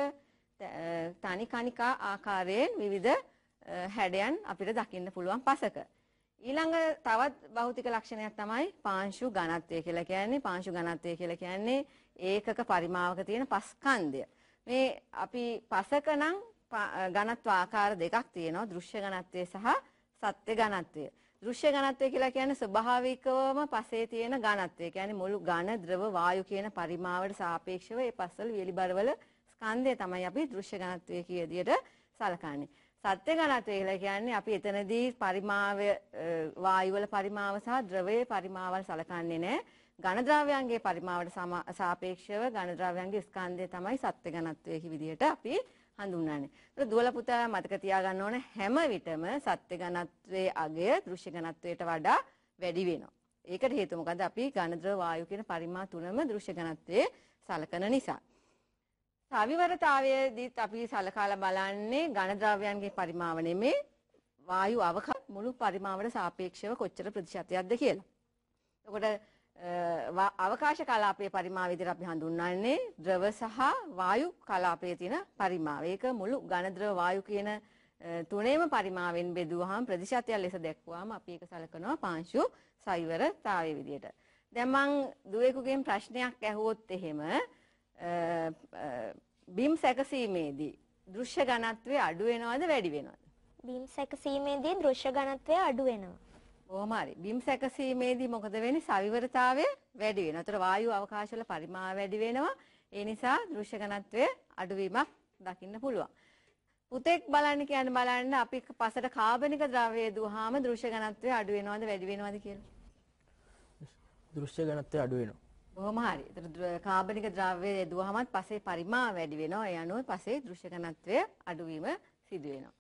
තනි කණිකා ආකාරයෙන් විවිධ හැඩයන් අපිට දකින්න පුළුවන් පසක. ඊළඟ තවත් භෞතික ලක්ෂණයක් තමයි පාංශු ඝනත්වය කියලා කියන්නේ පාංශු ඝනත්වය කියලා කියන්නේ ඒකක පරිමාවක තියෙන පස්කන්ධය. මේ අපි පසක නම් ඝනත්ව ආකාර දෙකක් තියෙනවා දෘශ්‍ය ඝනත්වය සහ සත්‍ය ඝනත්වය. දෘශ්‍ය ඝනත්වය කියලා කියන්නේ ස්වභාවිකවම පසේ තියෙන ඝනත්වය. කියන්නේ මුළු ඝන ද්‍රව වායු කියන පරිමාවට සාපේක්ෂව ඒ පස්වල වියලිබරවල ස්කන්ධය තමයි අපි දෘශ්‍ය ඝනත්වය කියන විදිහට සලකන්නේ. සත්‍ය ඝනත්වය කියලා කියන්නේ අපි එතනදී පරිමාව වායුවල පරිමාව සහ ද්‍රවයේ පරිමාවල් සලකන්නේ නැහැ. ඝන ද්‍රව්‍යයන්ගේ පරිමාවට සාපේක්ෂව ඝන ද්‍රව්‍යයන්ගේ ස්කන්ධය තමයි සත්‍ය ඝනත්වයේ විදිහට අපි හඳුන්වන්නේ. ඒක දුවල පුතා මතක තියාගන්න ඕන හැම විටම සත්‍ය ඝනත්වයේ අගය දෘශ්‍ය ඝනත්වයට වඩා වැඩි වෙනවා. ඒකට හේතුව මොකද අපි ඝන ද්‍රව වායු කියන පරිමා තුනම දෘශ්‍ය ඝනත්වයේ සලකන නිසා. සවිවරතාවයේදීත් අපි සලකාලා බලන්නේ ඝනද්‍රව්‍යයන්ගේ පරිමාව නෙමේ වායු අවකාශ මුළු පරිමාවට සාපේක්ෂව කොච්චර ප්‍රතිශතයක්ද කියලා. එතකොට අවකාශ කලාපයේ පරිමාව විදිහට අපි හඳුන්වන්නේ ද්‍රව සහ වායු කලාපයේ තියෙන පරිමාව. ඒක මුළු ඝනද්‍රව වායු කියන තුනේම පරිමාවෙන් බෙදුවහම ප්‍රතිශතය ලෙස දැක්වුවාම අපි ඒක සලකනවා පාංශු සවිවරතාවයේ විදිහට. දැන් මං දුවේකුගෙන් ප්‍රශ්නයක් ඇහුවොත් එහෙම බිම් සැකසීමේදී දෘශ්‍ය ඝනත්වය අඩු වෙනවද වැඩි වෙනවද? බිම් සැකසීමේදී දෘශ්‍ය ඝනත්වය අඩු වෙනවා. කොහොම හරි බිම් සැකසීමේදී මොකද වෙන්නේ? සවිවරතාවය වැඩි වෙනවා. ඒතර වායු අවකාශවල පරිමාව වැඩි වෙනවා. ඒ නිසා දෘශ්‍ය ඝනත්වය අඩුවීමක් දකින්න පුළුවන්. පුතෙක් බලන්න කියන්නේ බලන්න අපි පසට කාබනික ද්‍රවය දුවහම දෘශ්‍ය ඝනත්වය අඩු වෙනවද වැඩි වෙනවද කියලා. දෘශ්‍ය ඝනත්වය අඩු වෙනවා. බොහොම හරි. ඒතර කාබනික ද්‍රව්‍ය යෙදුවහමත් පසේ පරිමා වැඩි වෙනවා. ඒ අනුව පසේ දෘශ්‍ය ඝනත්වය අඩුවීම සිදු වෙනවා.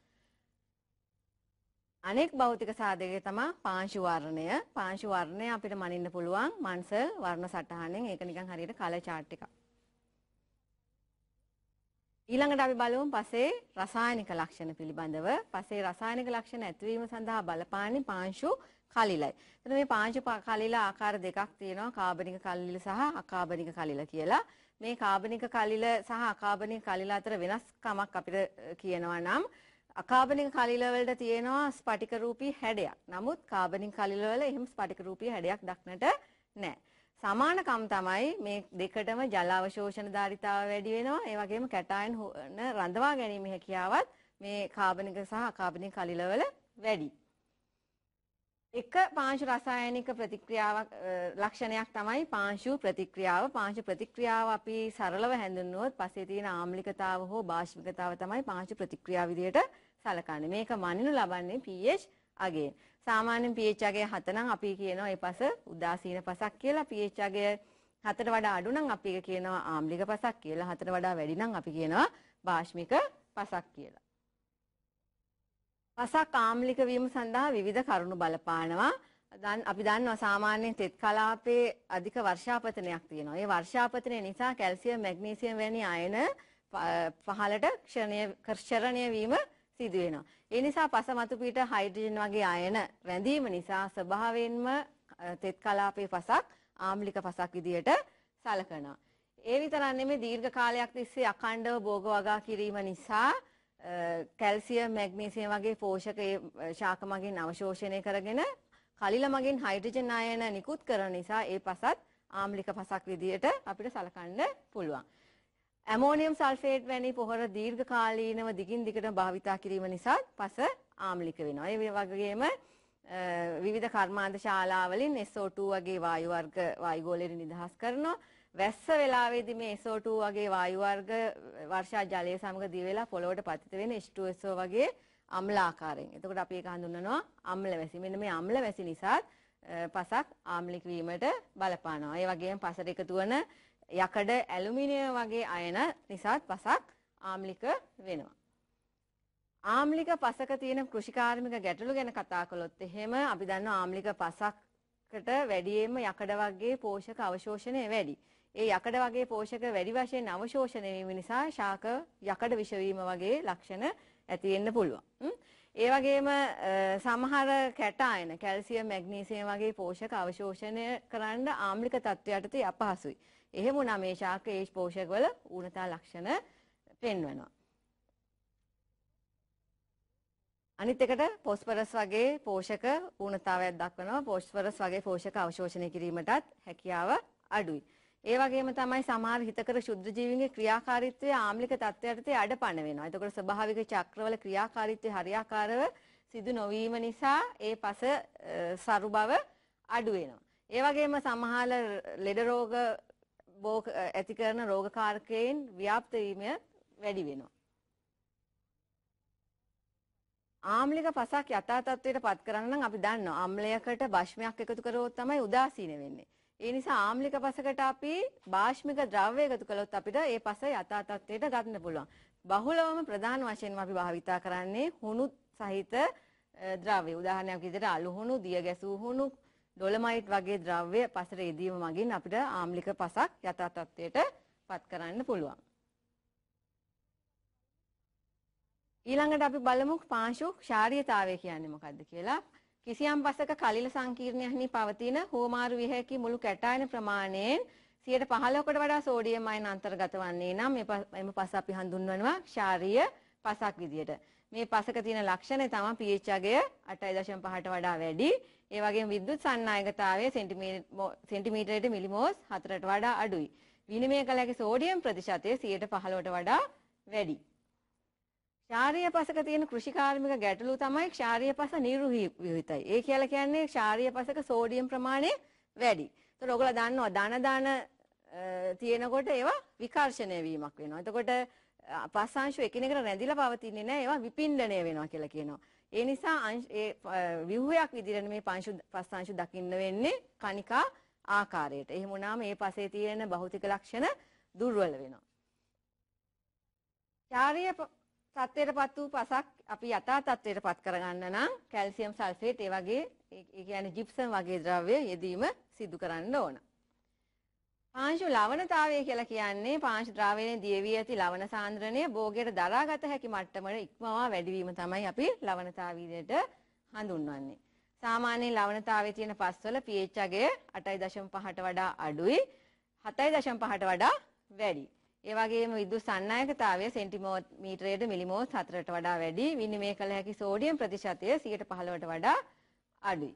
අනෙක් භෞතික සාධකය තමයි පාංශු වර්ණය. පාංශු වර්ණය අපිට මනින්න පුළුවන් මන්සල් වර්ණ සටහනෙන්. ඒක නිකන් හරියට කලර් chart එකක්. ඊළඟට අපි බලමු පසේ රසායනික ලක්ෂණ පිළිබඳව. පසේ රසායනික ලක්ෂණ ඇතිවීම සඳහා බලපාන්නේ පාංශු කලිලයි. එතන මේ පාංශු කලිල ආකාර දෙකක් තියෙනවා කාබනික කලිල සහ අකාබනික කලිල කියලා. මේ කාබනික කලිල සහ අකාබනික කලිල අතර වෙනස්කමක් අපිට කියනවා නම් අකාබනික කලිල වලට තියෙනවා ස්පටික රූපී හැඩයක්. නමුත් කාබනික කලිල වල එහෙම ස්පටික රූපී හැඩයක් දක්නට නැහැ. සමානකම් තමයි මේ දෙකටම ජල අවශෝෂණ ධාරිතාව වැඩි වෙනවා ඒ වගේම කැටායන් රඳවා ගැනීම හැකියාවත් මේ කාබනික සහ අකාබනික කලිලවල වැඩි. එක පාංශු රසායනික ප්‍රතික්‍රියාවක් ලක්ෂණයක් තමයි පාංශු ප්‍රතික්‍රියාව. පාංශු ප්‍රතික්‍රියාව අපි සරලව හැඳින්නුවොත් පස්සේ තියෙන ආම්ලිකතාව හෝ බාෂ්පිකතාව තමයි පාංශු ප්‍රතික්‍රියාව විදිහට සලකන්නේ. මේක මනිනු ලබන්නේ pH අගය. සාමාන්‍යයෙන් pH අගය 7 නම් අපි කියනවා ඒ පස උදාසීන පසක් කියලා. pH අගය 7ට වඩා අඩු නම් අපි ඒක කියනවා ආම්ලික පසක් කියලා. 7ට වඩා වැඩි නම් අපි කියනවා බාෂ්මික පසක් කියලා. පසක් කාම්ලික වීම සඳහා විවිධ කරුණු බලපානවා. දැන් අපි දන්නවා සාමාන්‍යයෙන් තෙත් කලාපයේ අධික වර්ෂාපතනයක් තියෙනවා. ඒ වර්ෂාපතනය නිසා කැල්සියම් මැග්නීසියම් වැනි අයන පහළට ක්ෂණය කර්ෂණය වීම සිදු වෙනවා. ඒ නිසා පස මතු පිට හයිඩ්‍රජන් වගේ අයන රැඳීම නිසා ස්වභාවයෙන්ම තෙත් කලාපයේ පසක් ආම්ලික පසක් විදියට සලකනවා. ඒ විතරක් නෙමෙයි දීර්ඝ කාලයක් තිස්සේ අඛණ්ඩව භෝග වගා කිරීම නිසා කැල්සියම් මැග්නීසියම් වගේ පෝෂක ශාක මගින් අවශෝෂණය කරගෙන කලිල මගින් හයිඩ්‍රජන් අයන නිකුත් කරන නිසා ඒ පසත් ආම්ලික පසක් විදියට අපිට සලකන්න පුළුවන්. ඇමෝනියම් සල්ෆේට් වැනි පොහොර දීර්ඝ කාලීනව දිගින් දිගට භාවිතා කිරීම නිසා පස ආම්ලික වෙනවා. ඒ වගේම විවිධ කර්මාන්ත ශාලාවලින් SO2 වගේ වායු වර්ග වායුගෝලයෙන් නිදහස් කරනවා. වැස්ස වෙලාවේදී මේ SO2 වගේ වායු වර්ග වර්ෂා ජලය සමග දිය වෙලා පොළොවට පතිත වෙන H2SO වගේ අම්ලාකාරයෙන්. එතකොට අපි ඒක හඳුන්වනවා අම්ල වැසි. මෙන්න මේ අම්ල වැසි නිසා පසක් ආම්ලික වීමට බලපානවා. ඒ වගේම පසට එකතු වන යකඩ ඇලුමිනියම් වගේ අයන නිසාත් පසක් ආම්ලික වෙනවා. ආම්ලික පසක තියෙන කෘෂිකාර්මික ගැටලු ගැන කතා කළොත් එහෙම අපි දන්නවා ආම්ලික පසකට වැඩියෙන්ම යකඩ වර්ගයේ පෝෂක අවශෝෂණය වැඩි. ඒ යකඩ වගේ පෝෂක වැඩි වශයෙන් අවශෝෂණය වීම නිසා ශාක යකඩ විෂ වගේ ලක්ෂණ ඇති වෙන්න පුළුවන්. ඒ වගේම සමහර කැටායන කැල්සියම් මැග්නීසියම් වගේ පෝෂක අවශෝෂණය කරන්න ආම්ලික තත්ත්වයටත් අපහසුයි. එහෙම වුණා මේ ශාක ඒ පෝෂකවල ඌනතා ලක්ෂණ පෙන්වනවා. අනිත් එකට පොස්පරස් වගේ පෝෂක ඌනතාවයක් දක්වනවා. පොස්පරස් වගේ පෝෂක අවශෝෂණය කිරීමටත් හැකියාව අඩුයි. ඒ වගේම තමයි සමහර හිතකර ශුද්ධ ජීවීන්ගේ ක්‍රියාකාරීත්වය ආම්ලික තත්ත්වයටතේ අඩපණ වෙනවා. එතකොට ස්වභාවික චක්‍රවල ක්‍රියාකාරීත්වය හරියාකාරව සිදු නොවීම නිසා ඒ පස සරු බව අඩු වෙනවා. ඒ වගේම සමහර ලෙඩ රෝග ඇති කරන රෝගකාරකයෙන් ව්‍යාප්ත වීම වැඩි වෙනවා. ආම්ලික පසක් යථා තත්ත්වයට පත් කරන්න නම් අපි දන්නවා. අම්ලයකට භෂ්මයක් එකතු කරොත් තමයි උදාසීන වෙන්නේ. ඒ නිසා ආම්ලික පසකට අපි භාෂ්මික ද්‍රව්‍ය එකතු කළොත් අපිට ඒ පස යථා තත්ත්වයට ගන්න පුළුවන්. බහුලවම ප්‍රධාන වශයෙන්ම අපි භාවිතා කරන්නේ හුණු සහිත ද්‍රව්‍ය. උදාහරණයක් විදිහට අලුහුණු, දිය ගැසූ හුණු, ඩොලමයිට් වගේ ද්‍රව්‍ය පසට යෙදීම මගින් අපිට ආම්ලික පසක් යථා තත්ත්වයට පත් කරන්න පුළුවන්. ඊළඟට අපි බලමු පාංශු ක්ෂාරීයතාවය කියන්නේ මොකක්ද කියලා. කිසියම් බසක කලිල සංකීර්ණයන්හි පවතින හුවමාරු විය හැකි මුළු කැටායන ප්‍රමාණයෙන් 115කට වඩා සෝඩියම් අයන අන්තර්ගත වන්නේ නම් මේ පස අපි හඳුන්වනවා ක්ෂාරීය පසක් විදියට. මේ පසක තියෙන ලක්ෂණය තමයි pH අගය 8.5ට වඩා වැඩි. ඒ වගේම විද්‍යුත් සන්නායකතාවය සෙන්ටිමීටරයට මිලිමෝස් 4ට වඩා අඩුයි. විනිමය කළ හැකි සෝඩියම් ප්‍රතිශතය 115ට වඩා වැඩි. ක්ෂාරීය පසක තියෙන කෘෂිකාර්මික ගැටලු තමයි ක්ෂාරීය පස නිර්විහිතයි. ඒ කියලා කියන්නේ ක්ෂාරීය පසක සෝඩියම් ප්‍රමාණය වැඩි. ඒතකොට ඔයගොල්ලෝ දන්නවා ධන ධන තියෙනකොට ඒවා විකර්ෂණය වීමක් වෙනවා. එතකොට පසංශු එකිනෙකට රැඳිලා පවතින්නේ නැහැ. ඒවා විපින්ඩණය වෙනවා කියලා කියනවා. ඒ නිසා ඒ ව්‍යුහයක් විදිහට මේ පංශු පස්සංශු දකින්න වෙන්නේ කණිකා ආකාරයට. එහෙම වුණාම මේ පසේ තියෙන භෞතික ලක්ෂණ දුර්වල වෙනවා. චාරීය තත්ත්වයටපත් වූ පසක් අපි යථා තත්ත්වයටපත් කරගන්න නම් කැල්සියම් සල්ෆේට් ඒ වගේ ඒ කියන්නේ ජිප්සම් වගේ ද්‍රව්‍ය යෙදීම සිදු කරන්න ඕන. පාංශු ලවණතාවය කියලා කියන්නේ පාංශ ද්‍රාවයෙන් දියවී ඇති ලවණ සාන්ද්‍රණය භෝගයට දරාගත හැකි මට්ටමට ඉක්මවා වැඩිවීම තමයි අපි ලවණතාවීදයට හඳුන්වන්නේ. සාමාන්‍යයෙන් ලවණතාවයේ තියෙන පස්වල pH අගය 8.5ට වඩා අඩුයි 7.5ට වඩා වැඩියි. ඒ වගේම විදුලි සන්නායකතාවය සෙන්ටිමීටරයට මිලිමෝල් 4ට වඩා වැඩි. විනිමය කළ හැකි සෝඩියම් ප්‍රතිශතය 115ට වඩා අඩුයි.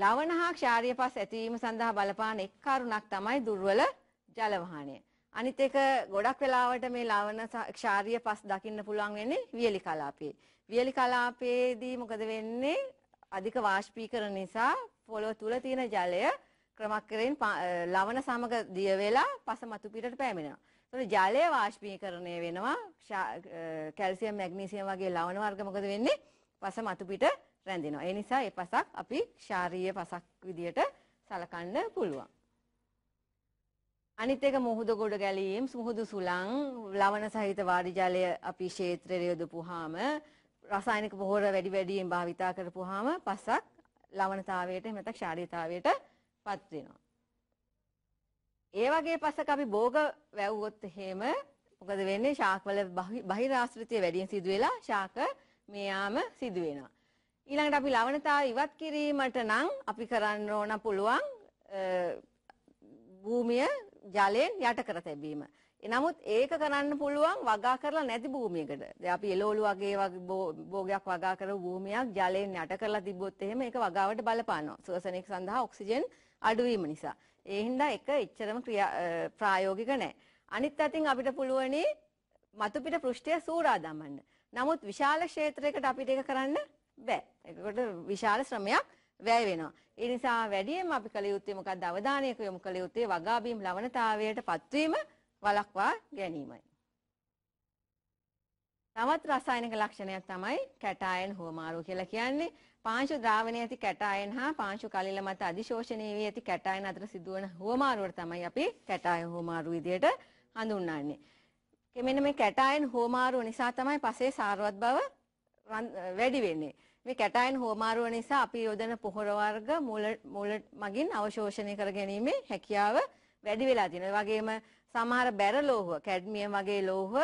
ලවණ හා ක්ෂාරීය පස් ඇතිවීම සඳහා බලපාන එක් කරුණක් තමයි දුර්වල ජල වහනය. අනිත් එක ගොඩක් වෙලාවට මේ ලවණ ක්ෂාරීය පස් දකින්න පුළුවන් වෙන්නේ වියලි කලාපයේ. වියලි කලාපයේදී මොකද වෙන්නේ? අධික වාෂ්පීකරණ නිසා පොළොව තුල තියෙන ජලය ක්‍රමක්‍රයෙන් ලවණ සමග දිය වෙලා පස මතු පිටට පෑමෙනවා. එතකොට ජලය වාෂ්පීකරණය වෙනවා කැල්සියම් මැග්නීසියම් වගේ ලවණ වර්ග මොකද වෙන්නේ? පස මතු පිට රැඳෙනවා. ඒ නිසා මේ පසක් අපි ශාරීරිය පසක් විදියට සලකන්න පුළුවන්. අනිත් එක මුහුද ගොඩ ගැලීම්, මුහුදු සුළං, ලවණ සහිත වාඩි ජලය අපි ක්ෂේත්‍රයට යොදපුවාම රසායනික පොහොර වැඩි වැඩියෙන් භාවිතා කරපුවාම පසක් ලවණතාවයට එහෙම නැත්නම් ශාරීරිතාවයට පත් වෙනවා. ඒ වගේ පසක අපි භෝග වැව්වොත් එහෙම මොකද වෙන්නේ ශාකවල බහිරාශ්‍රිතය වැඩියෙන් සිදු වෙලා ශාක මෙයාම සිදු වෙනවා. ඊළඟට අපි ලවණතාව ඉවත් කිරීමට නම් අපි කරන්න ඕන පුළුවන් භූමිය ජලයෙන් යට කර තැබීම. නමුත් ඒක කරන්න පුළුවන් වගා කරලා නැති භූමියකට. දැන් අපි එළවලු වගේ වගේ භෝගයක් වගා කරපු භූමියක් ජලයෙන් යට කරලා තිබ්බොත් එහෙම ඒක වගාවට බලපානවා. සුවසනෙක් සඳහා ඔක්සිජන් අඩුවීම නිසා. ඒ හින්දා එක එච්චරම ප්‍රායෝගික නැහැ. අනිත් අතින් අපිට පුළුවනි මතුපිට පෘෂ්ඨය සූරා දමන්න. නමුත් විශාල ක්ෂේත්‍රයකට අපිට ඒක කරන්න බෑ. ඒකට විශාල ශ්‍රමයක් වැය වෙනවා. ඒ නිසා වැඩියෙන් අපි කළ යුත්තේ මොකක්ද අවධානයක යොමු කළ යුත්තේ වගාබීම් ලවණතාවයට පත්වීම වළක්වා ගැනීමයි. තවත් රසායනික ලක්ෂණයක් තමයි කැටායන් හුවමාරු කියලා කියන්නේ. පාංශු ද්‍රාවණයේ ඇති කැටායන හා පාංශු කලිල මත අධිශෝෂණයේ වී ඇති කැටායන අතර සිදුවන හුවමාරුවට තමයි අපි කැටායන හුවමාරු විදියට හඳුන්වන්නේ. මෙන්න මේ කැටායන හුවමාරුව නිසා තමයි පසේ සාරවත් බව වැඩි වෙන්නේ. මේ කැටායන හුවමාරුව නිසා අපි යොදන පොහොර වර්ග මුල මුල මගින් අවශෝෂණය කර ගැනීමේ හැකියාව වැඩි වෙලා තියෙනවා. ඒ වගේම සමහර බැර ලෝහ, කැඩ්මියම් වගේ ලෝහ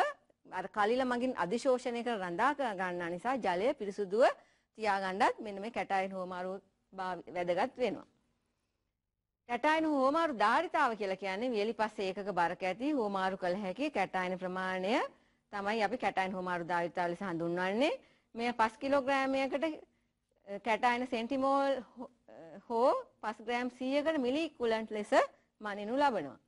අර කලිල මගින් අධිශෝෂණය කර රඳා ගන්නා නිසා ජලය පිරිසුදුව තියාගන්නත් මෙන්න මේ කැටයන් හෝමාරුව වැදගත් වෙනවා. කැටයන් හෝමාරු ධාරිතාව කියලා කියන්නේ වියලිපස ඒකක බරක ඇති හෝමාරු කළ හැකි කැටයන් ප්‍රමාණය තමයි අපි කැටයන් හෝමාරු ධාරිතාව ලෙස හඳුන්වන්නේ. මෙය 5 කිලෝග්‍රෑමයකට කැටයන් සෙන්ටිමෝල් හෝ 5 ග්‍රෑම් 100කට මිලි ඉක්වලන්ට් ලෙස මනිනු ලබනවා.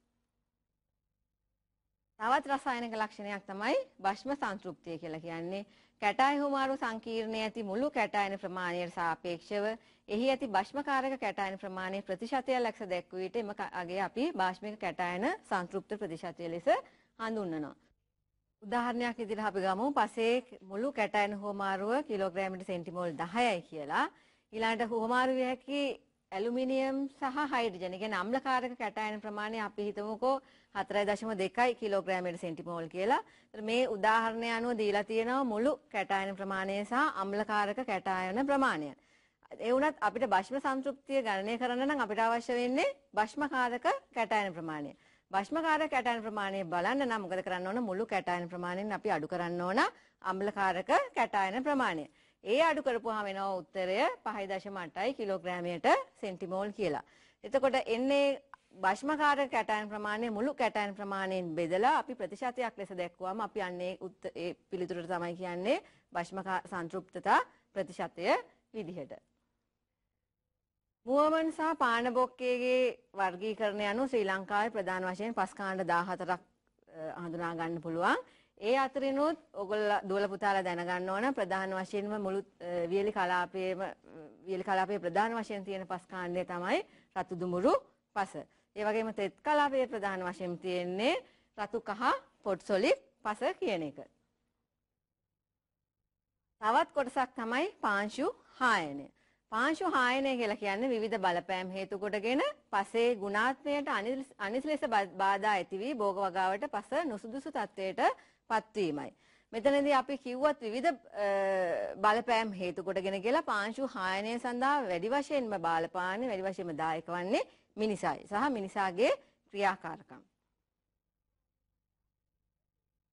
තවත් රසායනික ලක්ෂණයක් තමයි භෂ්ම සංතෘප්තිය කියලා කියන්නේ කැටාය හුමාරු සංකීර්ණයේ ඇති මුළු කැටායන ප්‍රමාණයට සාපේක්ෂව එහි ඇති භෂ්මකාරක කැටායන ප්‍රමාණය ප්‍රතිශතය ලක්ෂ දැක්වූ විට එම අගේ අපි භාෂ්මික කැටායන සංතෘප්ත ප්‍රතිශතය ලෙස හඳුන්වනවා. උදාහරණයක් විදිහට අපි ගමු පසේ මුළු කැටායන හුමාරුව කිලෝග්‍රෑමට සෙන්ටිමෝල් 10යි කියලා ඊළඟට හුමාරු හැකි ඇලුමිනියම් සහ හයිඩ්‍රජන් කියන්නේ අම්ලකාරක කැටයන ප්‍රමාණය අපි හිතමුකෝ 4.2 කිලෝග්‍රෑමයට සෙන්ටිමෝල් කියලා. ඒතර මේ උදාහරණය අනුව දීලා තියෙනවා මුළු කැටයන ප්‍රමාණය සහ අම්ලකාරක කැටයන ප්‍රමාණය. ඒ වුණත් අපිට භෂ්ම සංതൃප්තිය ගණනය කරන්න නම් අපිට අවශ්‍ය වෙන්නේ භෂ්මකාරක කැටයන ප්‍රමාණය. භෂ්මකාරක කැටයන ප්‍රමාණය බලන්න නම් මොකද කරන්න ඕන මුළු කැටයන ප්‍රමාණයෙන් අපි අඩු කරන්න ඕන අම්ලකාරක කැටයන ප්‍රමාණය. ඒ අඩු කරපුවාම එනවා උත්තරය 5.8 කිලෝග්‍රෑමයට සෙන්ටිමෝල් කියලා. එතකොට එන්නේ භෂ්මකාර කැටයන් ප්‍රමාණය මුළු කැටයන් ප්‍රමාණයෙන් බෙදලා අපි ප්‍රතිශතයක් ලෙස දැක්වුවාම අපි අන්නේ ඒ පිළිතුරට තමයි කියන්නේ භෂ්මකා සංතෘප්තතා ප්‍රතිශතය විදිහට. මුවමන් සහ පානබොක්කේගේ වර්ගීකරණ යනු ශ්‍රී ලංකාවේ ප්‍රධාන වශයෙන් පස් කාණ්ඩ 14ක් හඳුනා ගන්න පුළුවන්. ඒ අතරිනුත් ඔගොල්ලෝ දුවල පුතාලා දැනගන්න ඕන ප්‍රධාන වශයෙන්ම මුළු වියලි කලාපයේම වියලි කලාපයේ ප්‍රධාන වශයෙන් තියෙන පස් කාණ්ඩය තමයි රතු දුඹුරු පස. ඒ වගේම තෙත් කලාපයේ ප්‍රධාන වශයෙන් තියෙන්නේ රතු කහ පොට්සොලික් පස කියන එක. තවත් කොටසක් තමයි පාංශු හායනය. පාංශු හායනය කියලා කියන්නේ විවිධ බලපෑම් හේතු කොටගෙන පසේ ගුණාත්මයට අනිසි ලෙස බාධා ඇති වී භෝග වගාවට පස නුසුදුසු තත්වයට පත්වීමයි. මෙතනදී අපි කිව්වත් විවිධ බලපෑම් හේතු කොටගෙන කියලා පාංශු හායනය සඳහා වැඩි වශයෙන්ම බාලපාන්නේ වැඩි වශයෙන්ම දායක වන්නේ මිනිසයි සහ මිනිසාගේ ක්‍රියාකාරකම්.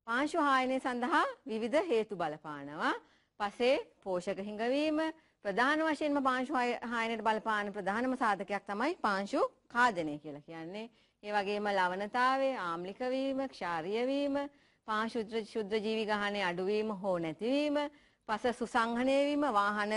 පාංශු හායනය සඳහා විවිධ හේතු බලපානවා. පසේ පෝෂක හිඟවීම ප්‍රධාන වශයෙන්ම පාංශු හායනයට බලපාන ප්‍රධානම සාධකයක් තමයි පාංශු කාදනය කියලා කියන්නේ. ඒ වගේම ලවණතාවය, ආම්ලික වීම, ක්ෂාරීය වීම, පාශුද්‍ර ශුද්ධ ජීවි ගහණය අඩුවීම හෝ නැතිවීම පස සුසංහනය වීම වාහන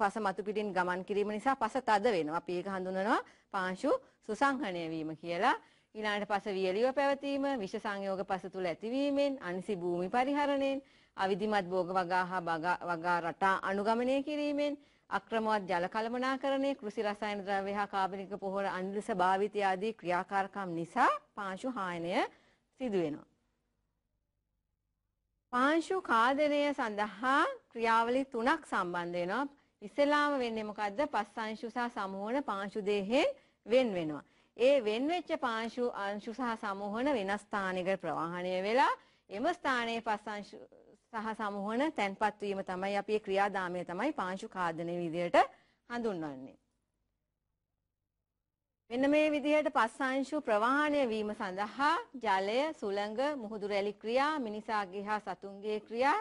පස මතු පිටින් ගමන් කිරීම නිසා පස තද වෙනවා. අපි ඒක හඳුනනවා පාංශු සුසංහනය වීම කියලා. ඊළඟට පස වියලිව පැවතීම, විෂ සංයෝග පස තුල ඇතිවීමෙන්, අනිසි භූමි පරිහරණයෙන්, අවිධිමත් භෝග වගා හා වගා රටා අනුගමනය කිරීමෙන්, අක්‍රමවත් ජල කළමනාකරණය, කෘෂි රසායන ද්‍රව්‍ය හා කාබනික පොහොර අනිලස භාවිතය ආදී ක්‍රියාකාරකම් නිසා පාංශු හායනය සිදු වෙනවා. පාංශු කාදනය සඳහා ක්‍රියාවලි තුනක් සම්බන්ධ වෙනවා. ඉස්සෙල්ලාම වෙන්නේ මොකද්ද? පස්සංශු සහ සමූහන පාංශු දෙහි වෙන් වෙනවා. ඒ වෙන් වෙච්ච පාංශු අංශු සහ සමූහන වෙනස් ස්ථානයකට ප්‍රවාහණය වෙලා එම ස්ථානයේ පස්සංශු සහ සමූහන තැන්පත් වීම තමයි අපි ක්‍රියාදාමය තමයි පාංශු කාදනය විදියට හඳුන්වන්නේ. මෙන්න මේ විදිහට පස්සාංශු ප්‍රවාහණය වීම සඳහා ජලය, සුළඟ, මුහුදු රැලි ක්‍රියා, මිනිසාගේ හා සතුන්ගේ ක්‍රියා,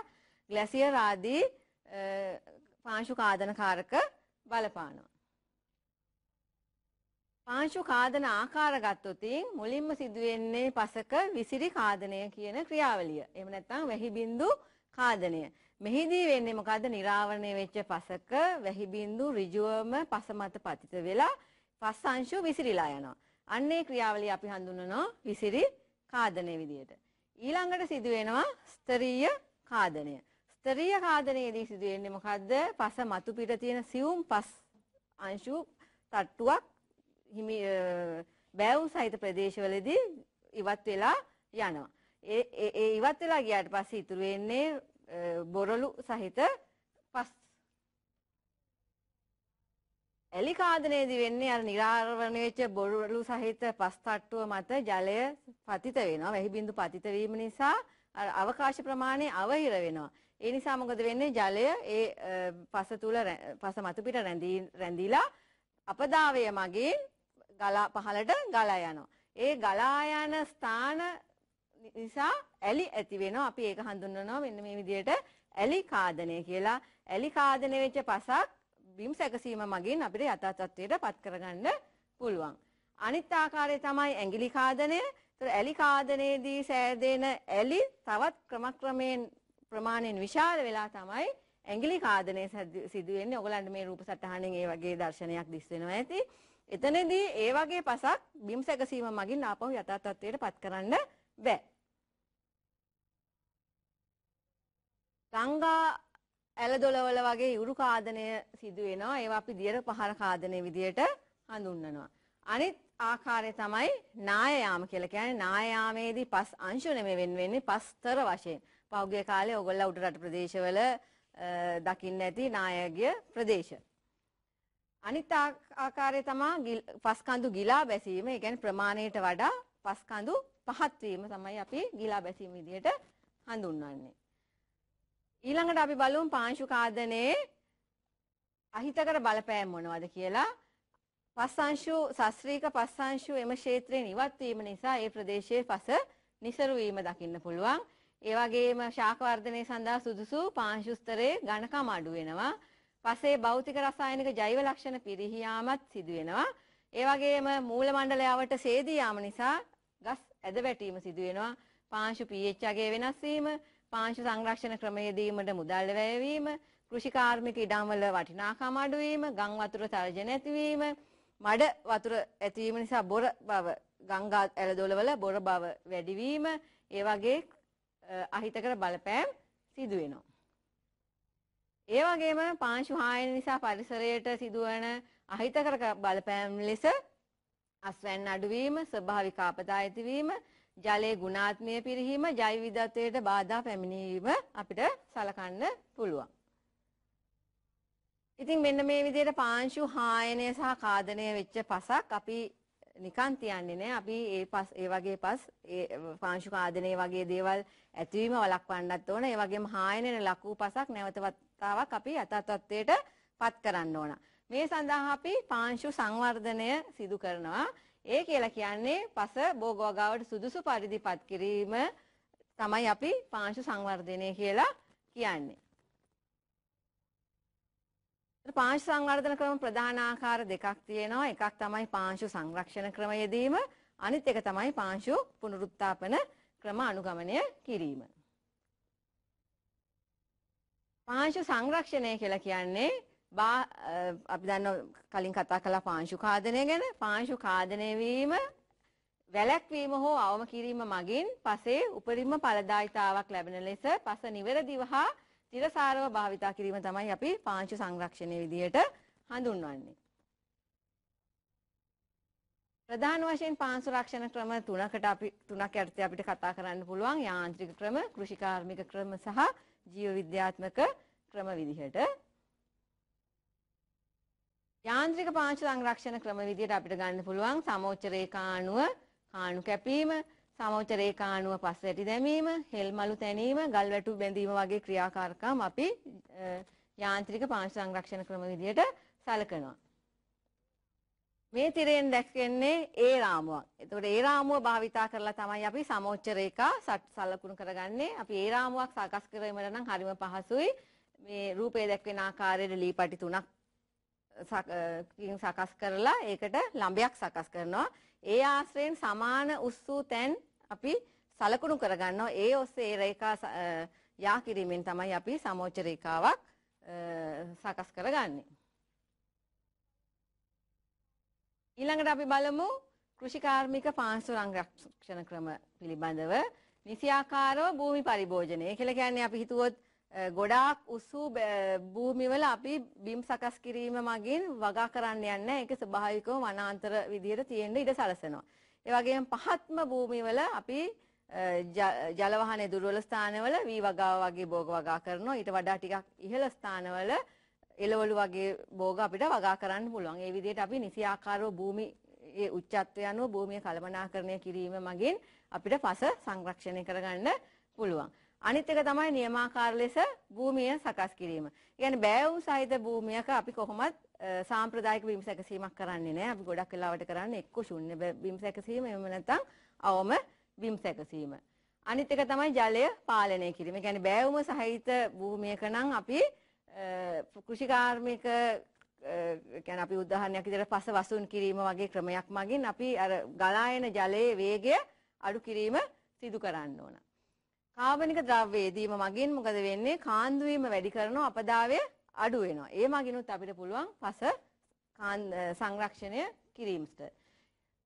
ග්ලැසියර් ආදී පාංශු කාදන කාරක බලපානවා. පාංශු කාදන ආකාර ගත්තොතින් මුලින්ම සිදුවෙන්නේ පසක විසිරි කාදනය කියන ක්‍රියාවලිය. එහෙම නැත්නම් වැහි බින්දු කාදනය. මෙහිදී වෙන්නේ මොකද්ද? නිරාවරණය වෙච්ච පසක වැහි බින්දු ඍජුවම පස මත පතිත වෙලා පස් අංශුව විසිරිලා යනවා. අන්න ඒ ක්‍රියාවලිය අපි හඳුන්වනවා විසිරි කාදනය විදියට. ඊළඟට සිදු වෙනවා ස්තරීය කාදනය. ස්තරීය කාදනයේදී සිදු වෙන්නේ මොකද්ද? පස මතු පිට තියෙන සියුම් පස් අංශු තට්ටුවක් හිමි බෑවුම් සහිත ප්‍රදේශවලදී ඉවත් වෙලා යනවා. ඒ ඒ ඉවත් වෙලා ගියාට පස්සේ ඉතුරු වෙන්නේ බොරළු සහිත පස් එලිකාදනයේදී වෙන්නේ අර නිරාවරණය වෙච්ච බොරළු සහිත පස් තට්ටුව මත ජලය පතිත වෙනවා. වැහි බිඳු පතිත වීම නිසා අර අවකාශ ප්‍රමාණය අවහිර වෙනවා. ඒ නිසා මොකද වෙන්නේ ජලය ඒ පස තුල පස මතු පිට රැඳී රැඳිලා අපදාවය මගේ ගලා පහලට ගලා යනවා. ඒ ගලා යන ස්ථාන නිසා ඇලි ඇති වෙනවා. අපි ඒක හඳුන්වනවා මෙන්න මේ විදිහට ඇලි කාදනය කියලා. ඇලි කාදනය වෙච්ච පසක් බිම් සැකසීම මගින් අපිට යථා තත්ත්වයට පත් කරගන්න පුළුවන්. අනිත් ආකාරය තමයි ඇඟිලි කාදනය. ඒතර ඇලි කාදනයේදී සෑදෙන ඇලි තවත් ක්‍රමක්‍රමයෙන් ප්‍රමාණයෙන් විශාල වෙලා තමයි ඇඟිලි කාදනය සිදු වෙන්නේ. ඔයගලන්ට මේ රූප සටහනෙන් ඒ වගේ දර්ශනයක් දිස් වෙනවා ඇති. එතනදී ඒ වගේ පසක් බිම් සැකසීම මගින් ආපහු යථා තත්ත්වයට පත් කරන්න බෑ. ගංගා ඇලදොලවල වගේ ඉවුරු කාදනය සිදු වෙනවා. ඒවා අපි දියර පහර කාදනය විදියට හඳුන්වනවා. අනිත් ආකාරය තමයි නායයාම කියලා කියන්නේ නායයාමේදී පස් අංශු නෙමෙයි වෙන වෙන්නේ පස්තර වශයෙන්. පහුගිය කාලේ ඔයගොල්ලෝ උඩරට ප්‍රදේශවල දකින්න ඇති නායගිය ප්‍රදේශ. අනිත් ආකාරය තමයි පස්කඳු ගිලා බැසීම. ඒ කියන්නේ ප්‍රමාණයට වඩා පස්කඳු පහත් වීම තමයි අපි ගිලා බැසීම විදිහට හඳුන්වන්නේ. ඊළඟට අපි බලමු පාංශු කාදනයේ අහිතකර බලපෑම් මොනවද කියලා. පස්සංශු ශාස්ත්‍රීය පස්සංශු එම ක්ෂේත්‍රයෙන් ඉවත් වීම නිසා ඒ ප්‍රදේශයේ පස નિසරු වීම දකින්න පුළුවන්. ඒ වගේම ශාක වර්ධනය සඳහා සුදුසු පාංශු ස්තරයේ ඝනකම අඩු වෙනවා. පසේ භෞතික රසායනික ජෛව ලක්ෂණ පිරිහියාමත් සිදු වෙනවා. ඒ වගේම මූල මණ්ඩලයට සේදී යාම නිසා ගස් ඇද වැටීම සිදු වෙනවා. පාංශු pH අගේ වෙනස් වීම පාංශු සංරක්ෂණ ක්‍රමයේදීමට මුදල් වැයවීම, කෘෂිකාර්මික ඉඩම්වල වටිනාකම අඩුවීම, ගම් වතුර තර්ජන ඇතිවීම, මඩ වතුර ඇතිවීම නිසා බොර බව, ගංගා ඇලදොලවල බොර බව වැඩිවීම, ඒ වගේ අහිතකර බලපෑම් සිදු වෙනවා. ඒ වගේම පාංශු හානිය නිසා පරිසරයට සිදුවන අහිතකර බලපෑම් ලෙස අස්වැන්න අඩුවීම, ස්වභාවික ආපදා ඇතිවීම ජලයේ ගුණාත්මය පිරිහීම ජෛව විවිධත්වයට බාධා පැමිණීම අපිට සලකන්න පුළුවන්. ඉතින් මෙන්න මේ විදිහට පාංශු හායනය සහ කාදනය වෙච්ච පසක් අපි නිකන් තියන්නේ නැහැ. අපි ඒ පස් ඒ වගේ පස් ඒ පාංශු කාදනය වගේ දේවල් ඇතිවීම වළක්වන්නත් ඕන. ඒ වගේම හායනයේ ලකූ පසක් නැවත වතාවක් අපි යථාර්ථයට පත් කරන්න ඕන. මේ සඳහා අපි පාංශු සංවර්ධනය සිදු කරනවා. ඒ කියලා කියන්නේ පස භෝගවගාවට සුදුසු පරිදිපත් කිරීම තමයි අපි පාංශු සංවර්ධනය කියලා කියන්නේ. පාංශු සංවර්ධන ක්‍රම ප්‍රධාන ආකාර දෙකක් තියෙනවා. එකක් තමයි පාංශු සංරක්ෂණ ක්‍රම යෙදීම, අනිත් එක තමයි පාංශු පුනරුත්ථාපන ක්‍රම අනුගමනය කිරීම. පාංශු සංරක්ෂණය කියලා කියන්නේ බා අපි දන්න කලින් කතා කළා පාංශු ඛාදනය ගැන පාංශු ඛාදනය වීම වැළැක්වීම හෝ අවම කිරීම මගින් පසේ උපරිම ඵලදායිතාවක් ලැබෙන ලෙස පස නිවැරදිව හා තිරසාරව භාවිතා කිරීම තමයි අපි පාංශු සංරක්ෂණය විදියට හඳුන්වන්නේ. ප්‍රධාන වශයෙන් පාංශු රක්ෂණ ක්‍රම තුනකට අපි තුනක් යටතේ අපිට කතා කරන්න පුළුවන් යාන්ත්‍රික ක්‍රම, කෘෂිකාර්මික ක්‍රම සහ ජීව විද්‍යාත්මක ක්‍රම විදිහට. යාන්ත්‍රික පාංශු සංරක්ෂණ ක්‍රම විදිහට අපිට ගන්න පුළුවන් සමෝච්ච රේඛාණුව කාණු කැපීම, සමෝච්ච රේඛාණුව පස්සට දැමීම, හෙල්මලු තැනීම, ගල්වැටු බැඳීම වගේ ක්‍රියාකාරකම් අපි යාන්ත්‍රික පාංශු සංරක්ෂණ ක්‍රම විදිහට සැලකනවා. මේ තිරයෙන් දැක්කන්නේ ඒ රාමුවක්. එතකොට ඒ රාමුව භාවිතා කරලා තමයි අපි සමෝච්ච රේඛා සලකුණු කරගන්නේ. අපි ඒ රාමුවක් සකස් කිරීමට නම් හරිම පහසුයි. මේ රූපේ දැක්වෙන ආකාරයට ලී පටි තුනක් සකස් කරලා ඒකට ලම්බයක් සකස් කරනවා. ඒ ආශ්‍රයෙන් සමාන උස් වූ තැන් අපි සලකුණු කරගන්නවා. ඒ ඔස්සේ ඒ රේඛා යා කිරීමෙන් තමයි අපි සමෝච්ච රේඛාවක් සකස් කරගන්නේ. ඊළඟට අපි බලමු කෘෂිකාර්මික පාංශු රක්ෂණ ක්‍රම පිළිබඳව නිසියාකාරව භූමි පරිභෝජනය. කියලා කියන්නේ අපි හිතුවොත් ගොඩාක් උසු භූමිවල අපි බිම් සකස් කිරීම මගින් වගා කරන්න යන්නේ ඒක ස්වභාවිකව වනාන්තර විදියට තියෙන්න ඉඩ සලසනවා. ඒ වගේම පහත්ම භූමිවල අපි ජල වාහනේ දුර්වල ස්ථානවල වී වගාව වගේ භෝග වගා කරනවා. ඊට වඩා ටිකක් ඉහළ ස්ථානවල එළවලු වගේ භෝග අපිට වගා කරන්න පුළුවන්. ඒ විදිහට අපි නිසියාකාරව භූමි ඒ උච්චත්වය අනුව භූමිය කළමනාකරණය කිරීම මගින් අපිට පස සංරක්ෂණය කරගන්න පුළුවන්. අනිත් එක තමයි නියමාකාර ලෙස භූමිය සකස් කිරීම. කියන්නේ බෑවු සහිත භූමියක අපි කොහොමත් සාම්ප්‍රදායික බිම් සැකසීමක් කරන්නේ නැහැ. අපි ගොඩක් වෙලාවට කරන්නේ එක්ක ශුන්‍ය බිම් සැකසීම එහෙම නැත්නම් අවම බිම් සැකසීම. අනිත් එක තමයි ජලය පාලනය කිරීම. කියන්නේ බෑවුම සහිත භූමියක නම් අපි කෘෂිකාර්මික කියන්නේ අපි උදාහරණයක් විදිහට පස වසුන් කිරීම වගේ ක්‍රමයක් මගින් අපි අර ගලා එන ජලයේ වේගය අඩු කිරීම සිදු කරන්න ඕන. කාබනික ද්‍රව්‍යයේදීම මගින් මොකද වෙන්නේ කාන්දු වීම වැඩි කරනවා අපදාවය අඩු වෙනවා. ඒ මගිනුත් අපිට පුළුවන් පස සංරක්ෂණය කිරීමට.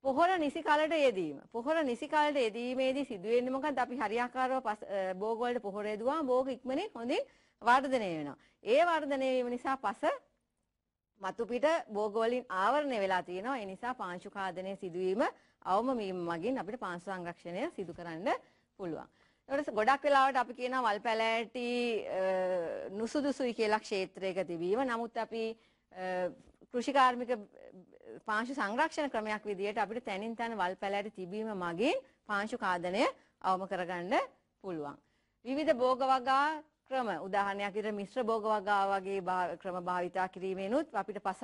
පොහොර නිසි කාලයට යෙදීම. පොහොර නිසි කාලයට යෙදීමේදී සිදුවෙන්නේ මොකක්ද? අපි හරියාකාරව බෝග වලට පොහොර යදුවා බෝග ඉක්මනින් හොඳින් වර්ධනය වෙනවා. ඒ වර්ධනය වීම නිසා පස මතු පිට බෝග වලින් ආවරණය වෙලා තියෙනවා. ඒ නිසා පාංශු ඛාදනයේ සිදුවීම අවම වීම මගින් අපිට පාංශු සංරක්ෂණය සිදු කරන්න පුළුවන්. ඒකට ගොඩක් වෙලාවට අපි කියනවා වල් පැලෑටි නුසුදුසුයි කියලා ක්ෂේත්‍රයක තිබීම. නමුත් අපි කෘෂිකාර්මික පාංශු සංරක්ෂණ ක්‍රමයක් විදිහට අපිට තැනින් තැන වල් පැලෑටි තිබීම මගින් පාංශු කාදනය අවම කරගන්න පුළුවන්. විවිධ භෝග වගා ක්‍රම උදාහරණයක් විදිහට මිශ්‍ර භෝග වගා වගේ ක්‍රම භාවිතා කිරීමෙනුත් අපිට පස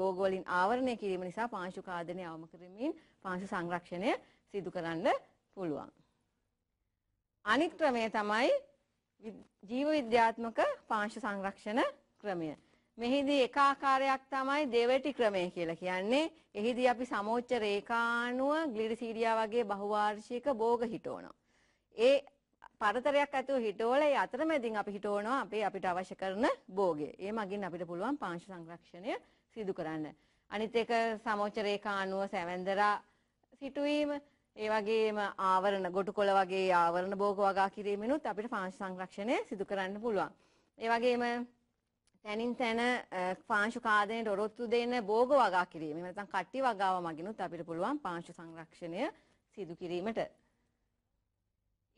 භෝග වලින් ආවරණය කිරීම නිසා පාංශු කාදනය අවම කරමින් පාංශු සංරක්ෂණය සිදු කරන්න පුළුවන්. අනිත් ක්‍රමය තමයි ජීව විද්‍යාත්මක පාංශ සංරක්ෂණ ක්‍රමය. මෙහිදී එක ආකාරයක් තමයි දෙවටි ක්‍රමය කියලා කියන්නේ. එහිදී අපි සමෝච්ච රේඛාණුව ග්ලිරිසීඩියා වගේ බහුවාර්ෂික භෝග හිටවනවා. ඒ පරතරයක් ඇතුව හිටවල ඒ අතරමැදින් අපි හිටවනවා අපේ අපිට අවශ්‍ය කරන භෝගය. ඒ මගින් අපිට පුළුවන් පාංශ සංරක්ෂණය සිදු කරන්න. අනිත් එක සමෝච්ච රේඛාණුව සැවැන්දරා සිටුවීම ඒ වගේම ආවරණ ගොටුකොළ වගේ ආවරණ භෝග වගා කිරීමෙනුත් අපිට පාංශු සංරක්ෂණය සිදු කරන්න පුළුවන්. ඒ වගේම තැනින් තැන පාංශු කාදනයට ඔරොත්තු දෙන භෝග වගා කිරීම. නැත්නම් කට්ටි වගාව මගිනුත් අපිට පුළුවන් පාංශු සංරක්ෂණය සිදු කිරීමට.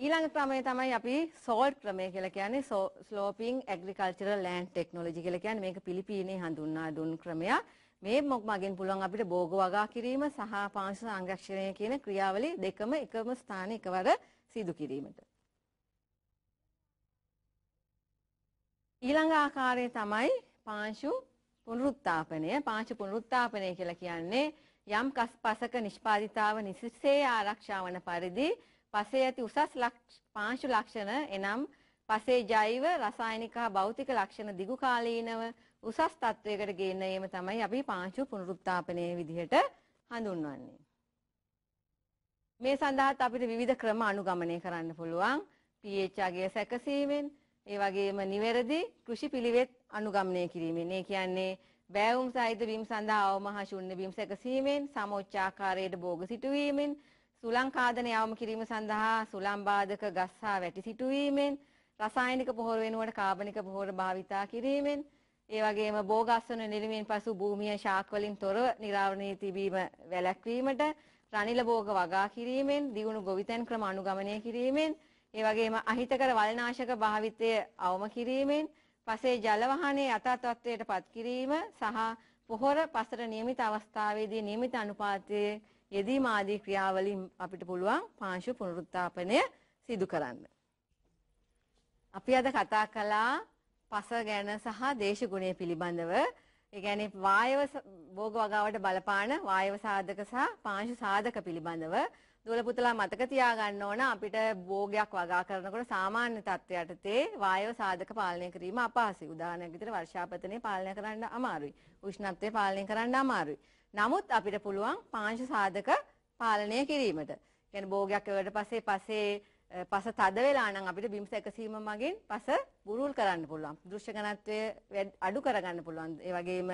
ඊළඟ ක්‍රමය තමයි අපි සෝල්ට් ක්‍රමය කියලා කියන්නේ ස්ලෝපින් ඇග්‍රිකල්චරල් ලෑන්ඩ් ටෙක්නොලොජි කියලා කියන්නේ මේක පිලිපීනේ හඳුන්වා දුන් ක්‍රමයක්. මේ මගෙන් පුළුවන් අපිට භෝග වගා කිරීම සහ පාංශ සංරක්ෂණය කියන ක්‍රියාවලිය දෙකම එකම ස්ථානයේ එකවර සිදු කිරීමට. ඊළඟ ආකාරය තමයි පාංශු පුනරුත්ථාපනය. පාංශු පුනරුත්ථාපනය කියලා කියන්නේ යම් කස්පසක නිෂ්පාදිතාව නිසිසේ ආරක්ෂා වන පරිදි පසේ ඇති උසස් පාංශු ලක්ෂණ එනම් පසේ ජෛව රසායනික භෞතික ලක්ෂණ දිගු කාලීනව උසස් තත්වයකට ගේන ඒම තමයි අපි පාංශු පුනරුත්ථාපනය විදිහට හඳුන්වන්නේ. මේ සඳහාත් අපිට විවිධ ක්‍රම අනුගමනය කරන්න පුළුවන් pH අගය සැකසීමෙන් ඒ වගේම නිවැරදි කෘෂි පිළිවෙත් අනුගමනය කිරීමෙන්. ඒ කියන්නේ බෑවුම් සහිත බිම් සඳහා අවමහා ශුන්‍ය බිම් සැකසීමෙන් සමෝච්චාකාරයට භෝග සිටුවීමෙන් සුලං කාදන යවම කිරීම සඳහා සුලම් බාධක ගස් හා වැටි සිටුවීමෙන් රසායනික පොහොර වෙනුවට කාබනික පොහොර භාවිතා කිරීමෙන් ඒ වගේම බෝගස්වන නිර්මීන් පසු භූමිය ශාක් වලින් තොරව නිරාවරණී තිබීම වැළැක්වීමට රනිල භෝග වගා කිරීමෙන් දියුණු ගොවිතැන් ක්‍රම අනුගමනය කිරීමෙන් ඒ වගේම අහිතකර වල්නාශක භාවිතය අවම කිරීමෙන් පසේ ජල වහනේ යථාතත්වයට පත් කිරීම සහ පොහොර පසට નિયમિત අවස්ථාවේදී નિયમિત අනුපාතයේ යෙදීම ආදී ක්‍රියාවලින් අපිට පුළුවන් පාංශු පුනරුත්ථාපනය සිදු කරන්න. අපි අද කතා කළා පස ගැන සහ දේශගුණය පිළිබඳව ඒ කියන්නේ වායව භෝග වගාවට බලපාන වායව සාධක සහ පාංශු සාධක පිළිබඳව දුවල පුතලා මතක තියාගන්න ඕන අපිට භෝගයක් වගා කරනකොට සාමාන්‍ය තත්ත්වයට තේ වායව සාධක පාලනය කිරීම අපහසුයි. උදාහරණයක් විදිහට වර්ෂාපතනය පාලනය කරන්න අමාරුයි. උෂ්ණත්වය පාලනය කරන්න අමාරුයි. නමුත් අපිට පුළුවන් පාංශු සාධක පාලනය කිරීමට. කියන්නේ භෝගයක් එවට පස්සේ පස්සේ පස තද වෙලා නම් අපිට බිම් සැකසීම මගින් පස බුරුල් කරන්න පුළුවන්. දෘශ්‍ය ඝනත්වය අඩු කරගන්න පුළුවන්. ඒ වගේම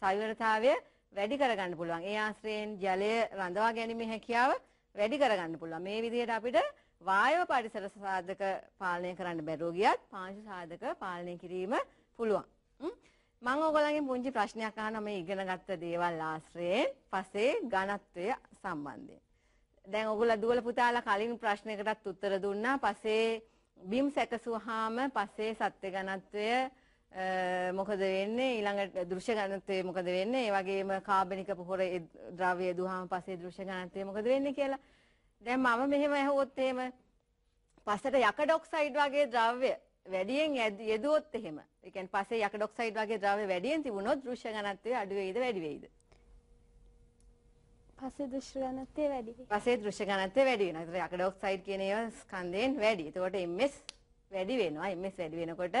සවිවරතාවය වැඩි කරගන්න පුළුවන්. ඒ ආශ්‍රයෙන් ජලය රඳවා ගැනීමේ හැකියාව වැඩි කරගන්න පුළුවන්. මේ විදිහට අපිට වායව පරිසර සාධක පාලනය කරන්න බැරුව ගියත් පාංශු සාධක පාලනය කිරීම පුළුවන්. මම ඔයගොල්ලන්ගෙන් පුංචි ප්‍රශ්නයක් අහනවා මේ ඉගෙනගත්ත දේවල් ආශ්‍රයෙන් පසේ ඝනත්වය සම්බන්ධයෙන්. දැන් ඔයගොල්ලෝ දුවල පුතාලා කලින් ප්‍රශ්නයකටත් උත්තර දුන්නා. පස්සේ බිම් සැකසුවාම පස්සේ සත්‍ය ඝනත්වය මොකද වෙන්නේ ඊළඟට දෘශ්‍ය ඝනත්වය මොකද වෙන්නේ? ඒ වගේම කාබනික පොහොර ද්‍රව්‍ය දුවාම පස්සේ දෘශ්‍ය ඝනත්වය මොකද වෙන්නේ කියලා. දැන් මම මෙහෙම ඇහුවොත් එහෙම පස්සට යකඩ ඔක්සයිඩ් වගේ ද්‍රව්‍ය වැඩියෙන් යෙදුවොත් එහෙම. ඒ කියන්නේ පස්සේ යකඩ ඔක්සයිඩ් වගේ ද්‍රව්‍ය වැඩියෙන් තිබුණොත් දෘශ්‍ය ඝනත්වය අඩු වෙයිද වැඩි වෙයිද? පස්සේ දෘශ්‍ය ඝනත්වය වැඩි වෙනවා. පස්සේ දෘශ්‍ය ඝනත්වය වැඩි වෙනවා. ඒතර යකඩ ඔක්සයිඩ් කියන ඒවා ස්කන්ධයෙන් වැඩි. ඒතකොට MS වැඩි වෙනවා. MS වැඩි වෙනකොට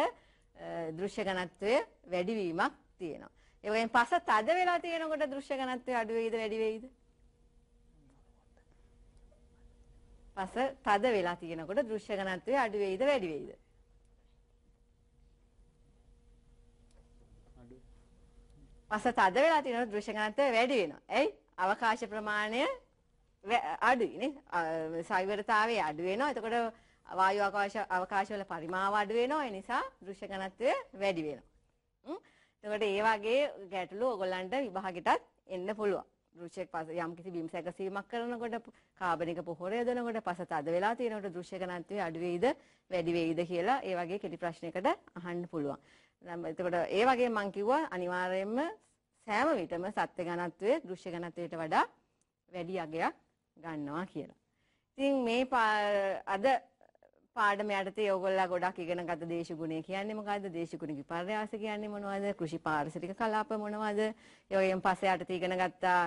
දෘශ්‍ය ඝනත්වය වැඩිවීමක් තියෙනවා. ඒ වගේම පස තද වෙලා තියෙනකොට දෘශ්‍ය ඝනත්වය අඩු වෙයිද වැඩි වෙයිද? පස තද වෙලා තියෙනකොට දෘශ්‍ය ඝනත්වය අඩු වෙයිද වැඩි වෙයිද? පස තද වෙලා තියෙනකොට දෘශ්‍ය ඝනත්වය වැඩි වෙනවා. එයි අවකාශ ප්‍රමාණය අඩුයි නේ සවිවරතාවය අඩු වෙනවා එතකොට වායු අවකාශ අවකාශ වල පරිමාව අඩු වෙනවා ඒ නිසා දෘශ්‍ය ඝනත්වය වැඩි වෙනවා එතකොට ඒ වගේ ගැටලු ඔයගොල්ලන්ට විභාගෙටත් එන්න පුළුවන් දෘශ්‍ය යම් කිසි බිම් සැකසීමක් කරනකොට කාබනික පොහොර යදනකොට පස තද වෙලා තියෙනකොට දෘශ්‍ය ඝනත්වය අඩු වෙයිද වැඩි වෙයිද කියලා ඒ වගේ කෙටි ප්‍රශ්නයකට අහන්න පුළුවන් එතකොට ඒ වගේ මං කිව්වා අනිවාර්යයෙන්ම සෑම විටම සත්‍ය ඝනත්වය දෘශ්‍ය ඝනත්වයට වඩා වැඩි අගයක් ගන්නවා කියලා. ඉතින් මේ අද පාඩම යටතේ ඔයගොල්ලෝ ගොඩක් ඉගෙන ගත දේශගුණය කියන්නේ මොකද්ද? දේශගුණ විපර්යාස කියන්නේ මොනවද? කෘෂි පාරිසරික කලාප මොනවද? ඒ වගේම පස්සේ යටතේ ඉගෙන ගත්තා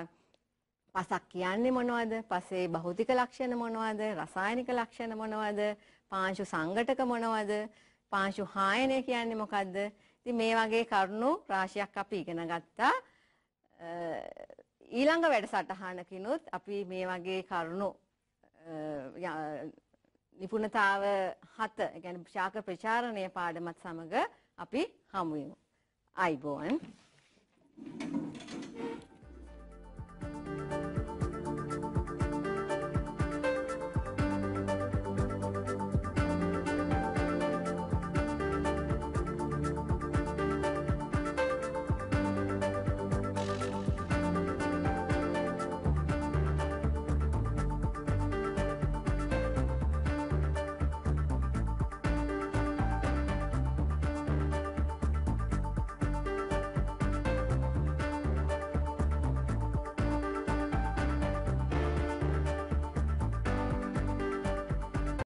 පසක් කියන්නේ මොනවද? පසේ භෞතික ලක්ෂණ මොනවද? රසායනික ලක්ෂණ මොනවද? පාංශු සංගටක මොනවද? පාංශු හායනය කියන්නේ මොකද්ද? ඉතින් මේ වගේ කරුණු රාශියක් අපි ඉගෙන ගත්තා. ඊළඟ වැඩසටහනකිනුත් අපි මේ වගේ කරුණු නිපුණතාව හත ගැන ශාක ප්‍රචාරණය පාඩමත් සමඟ අපි හමුුවමු. අයිබෝන්. Thank you.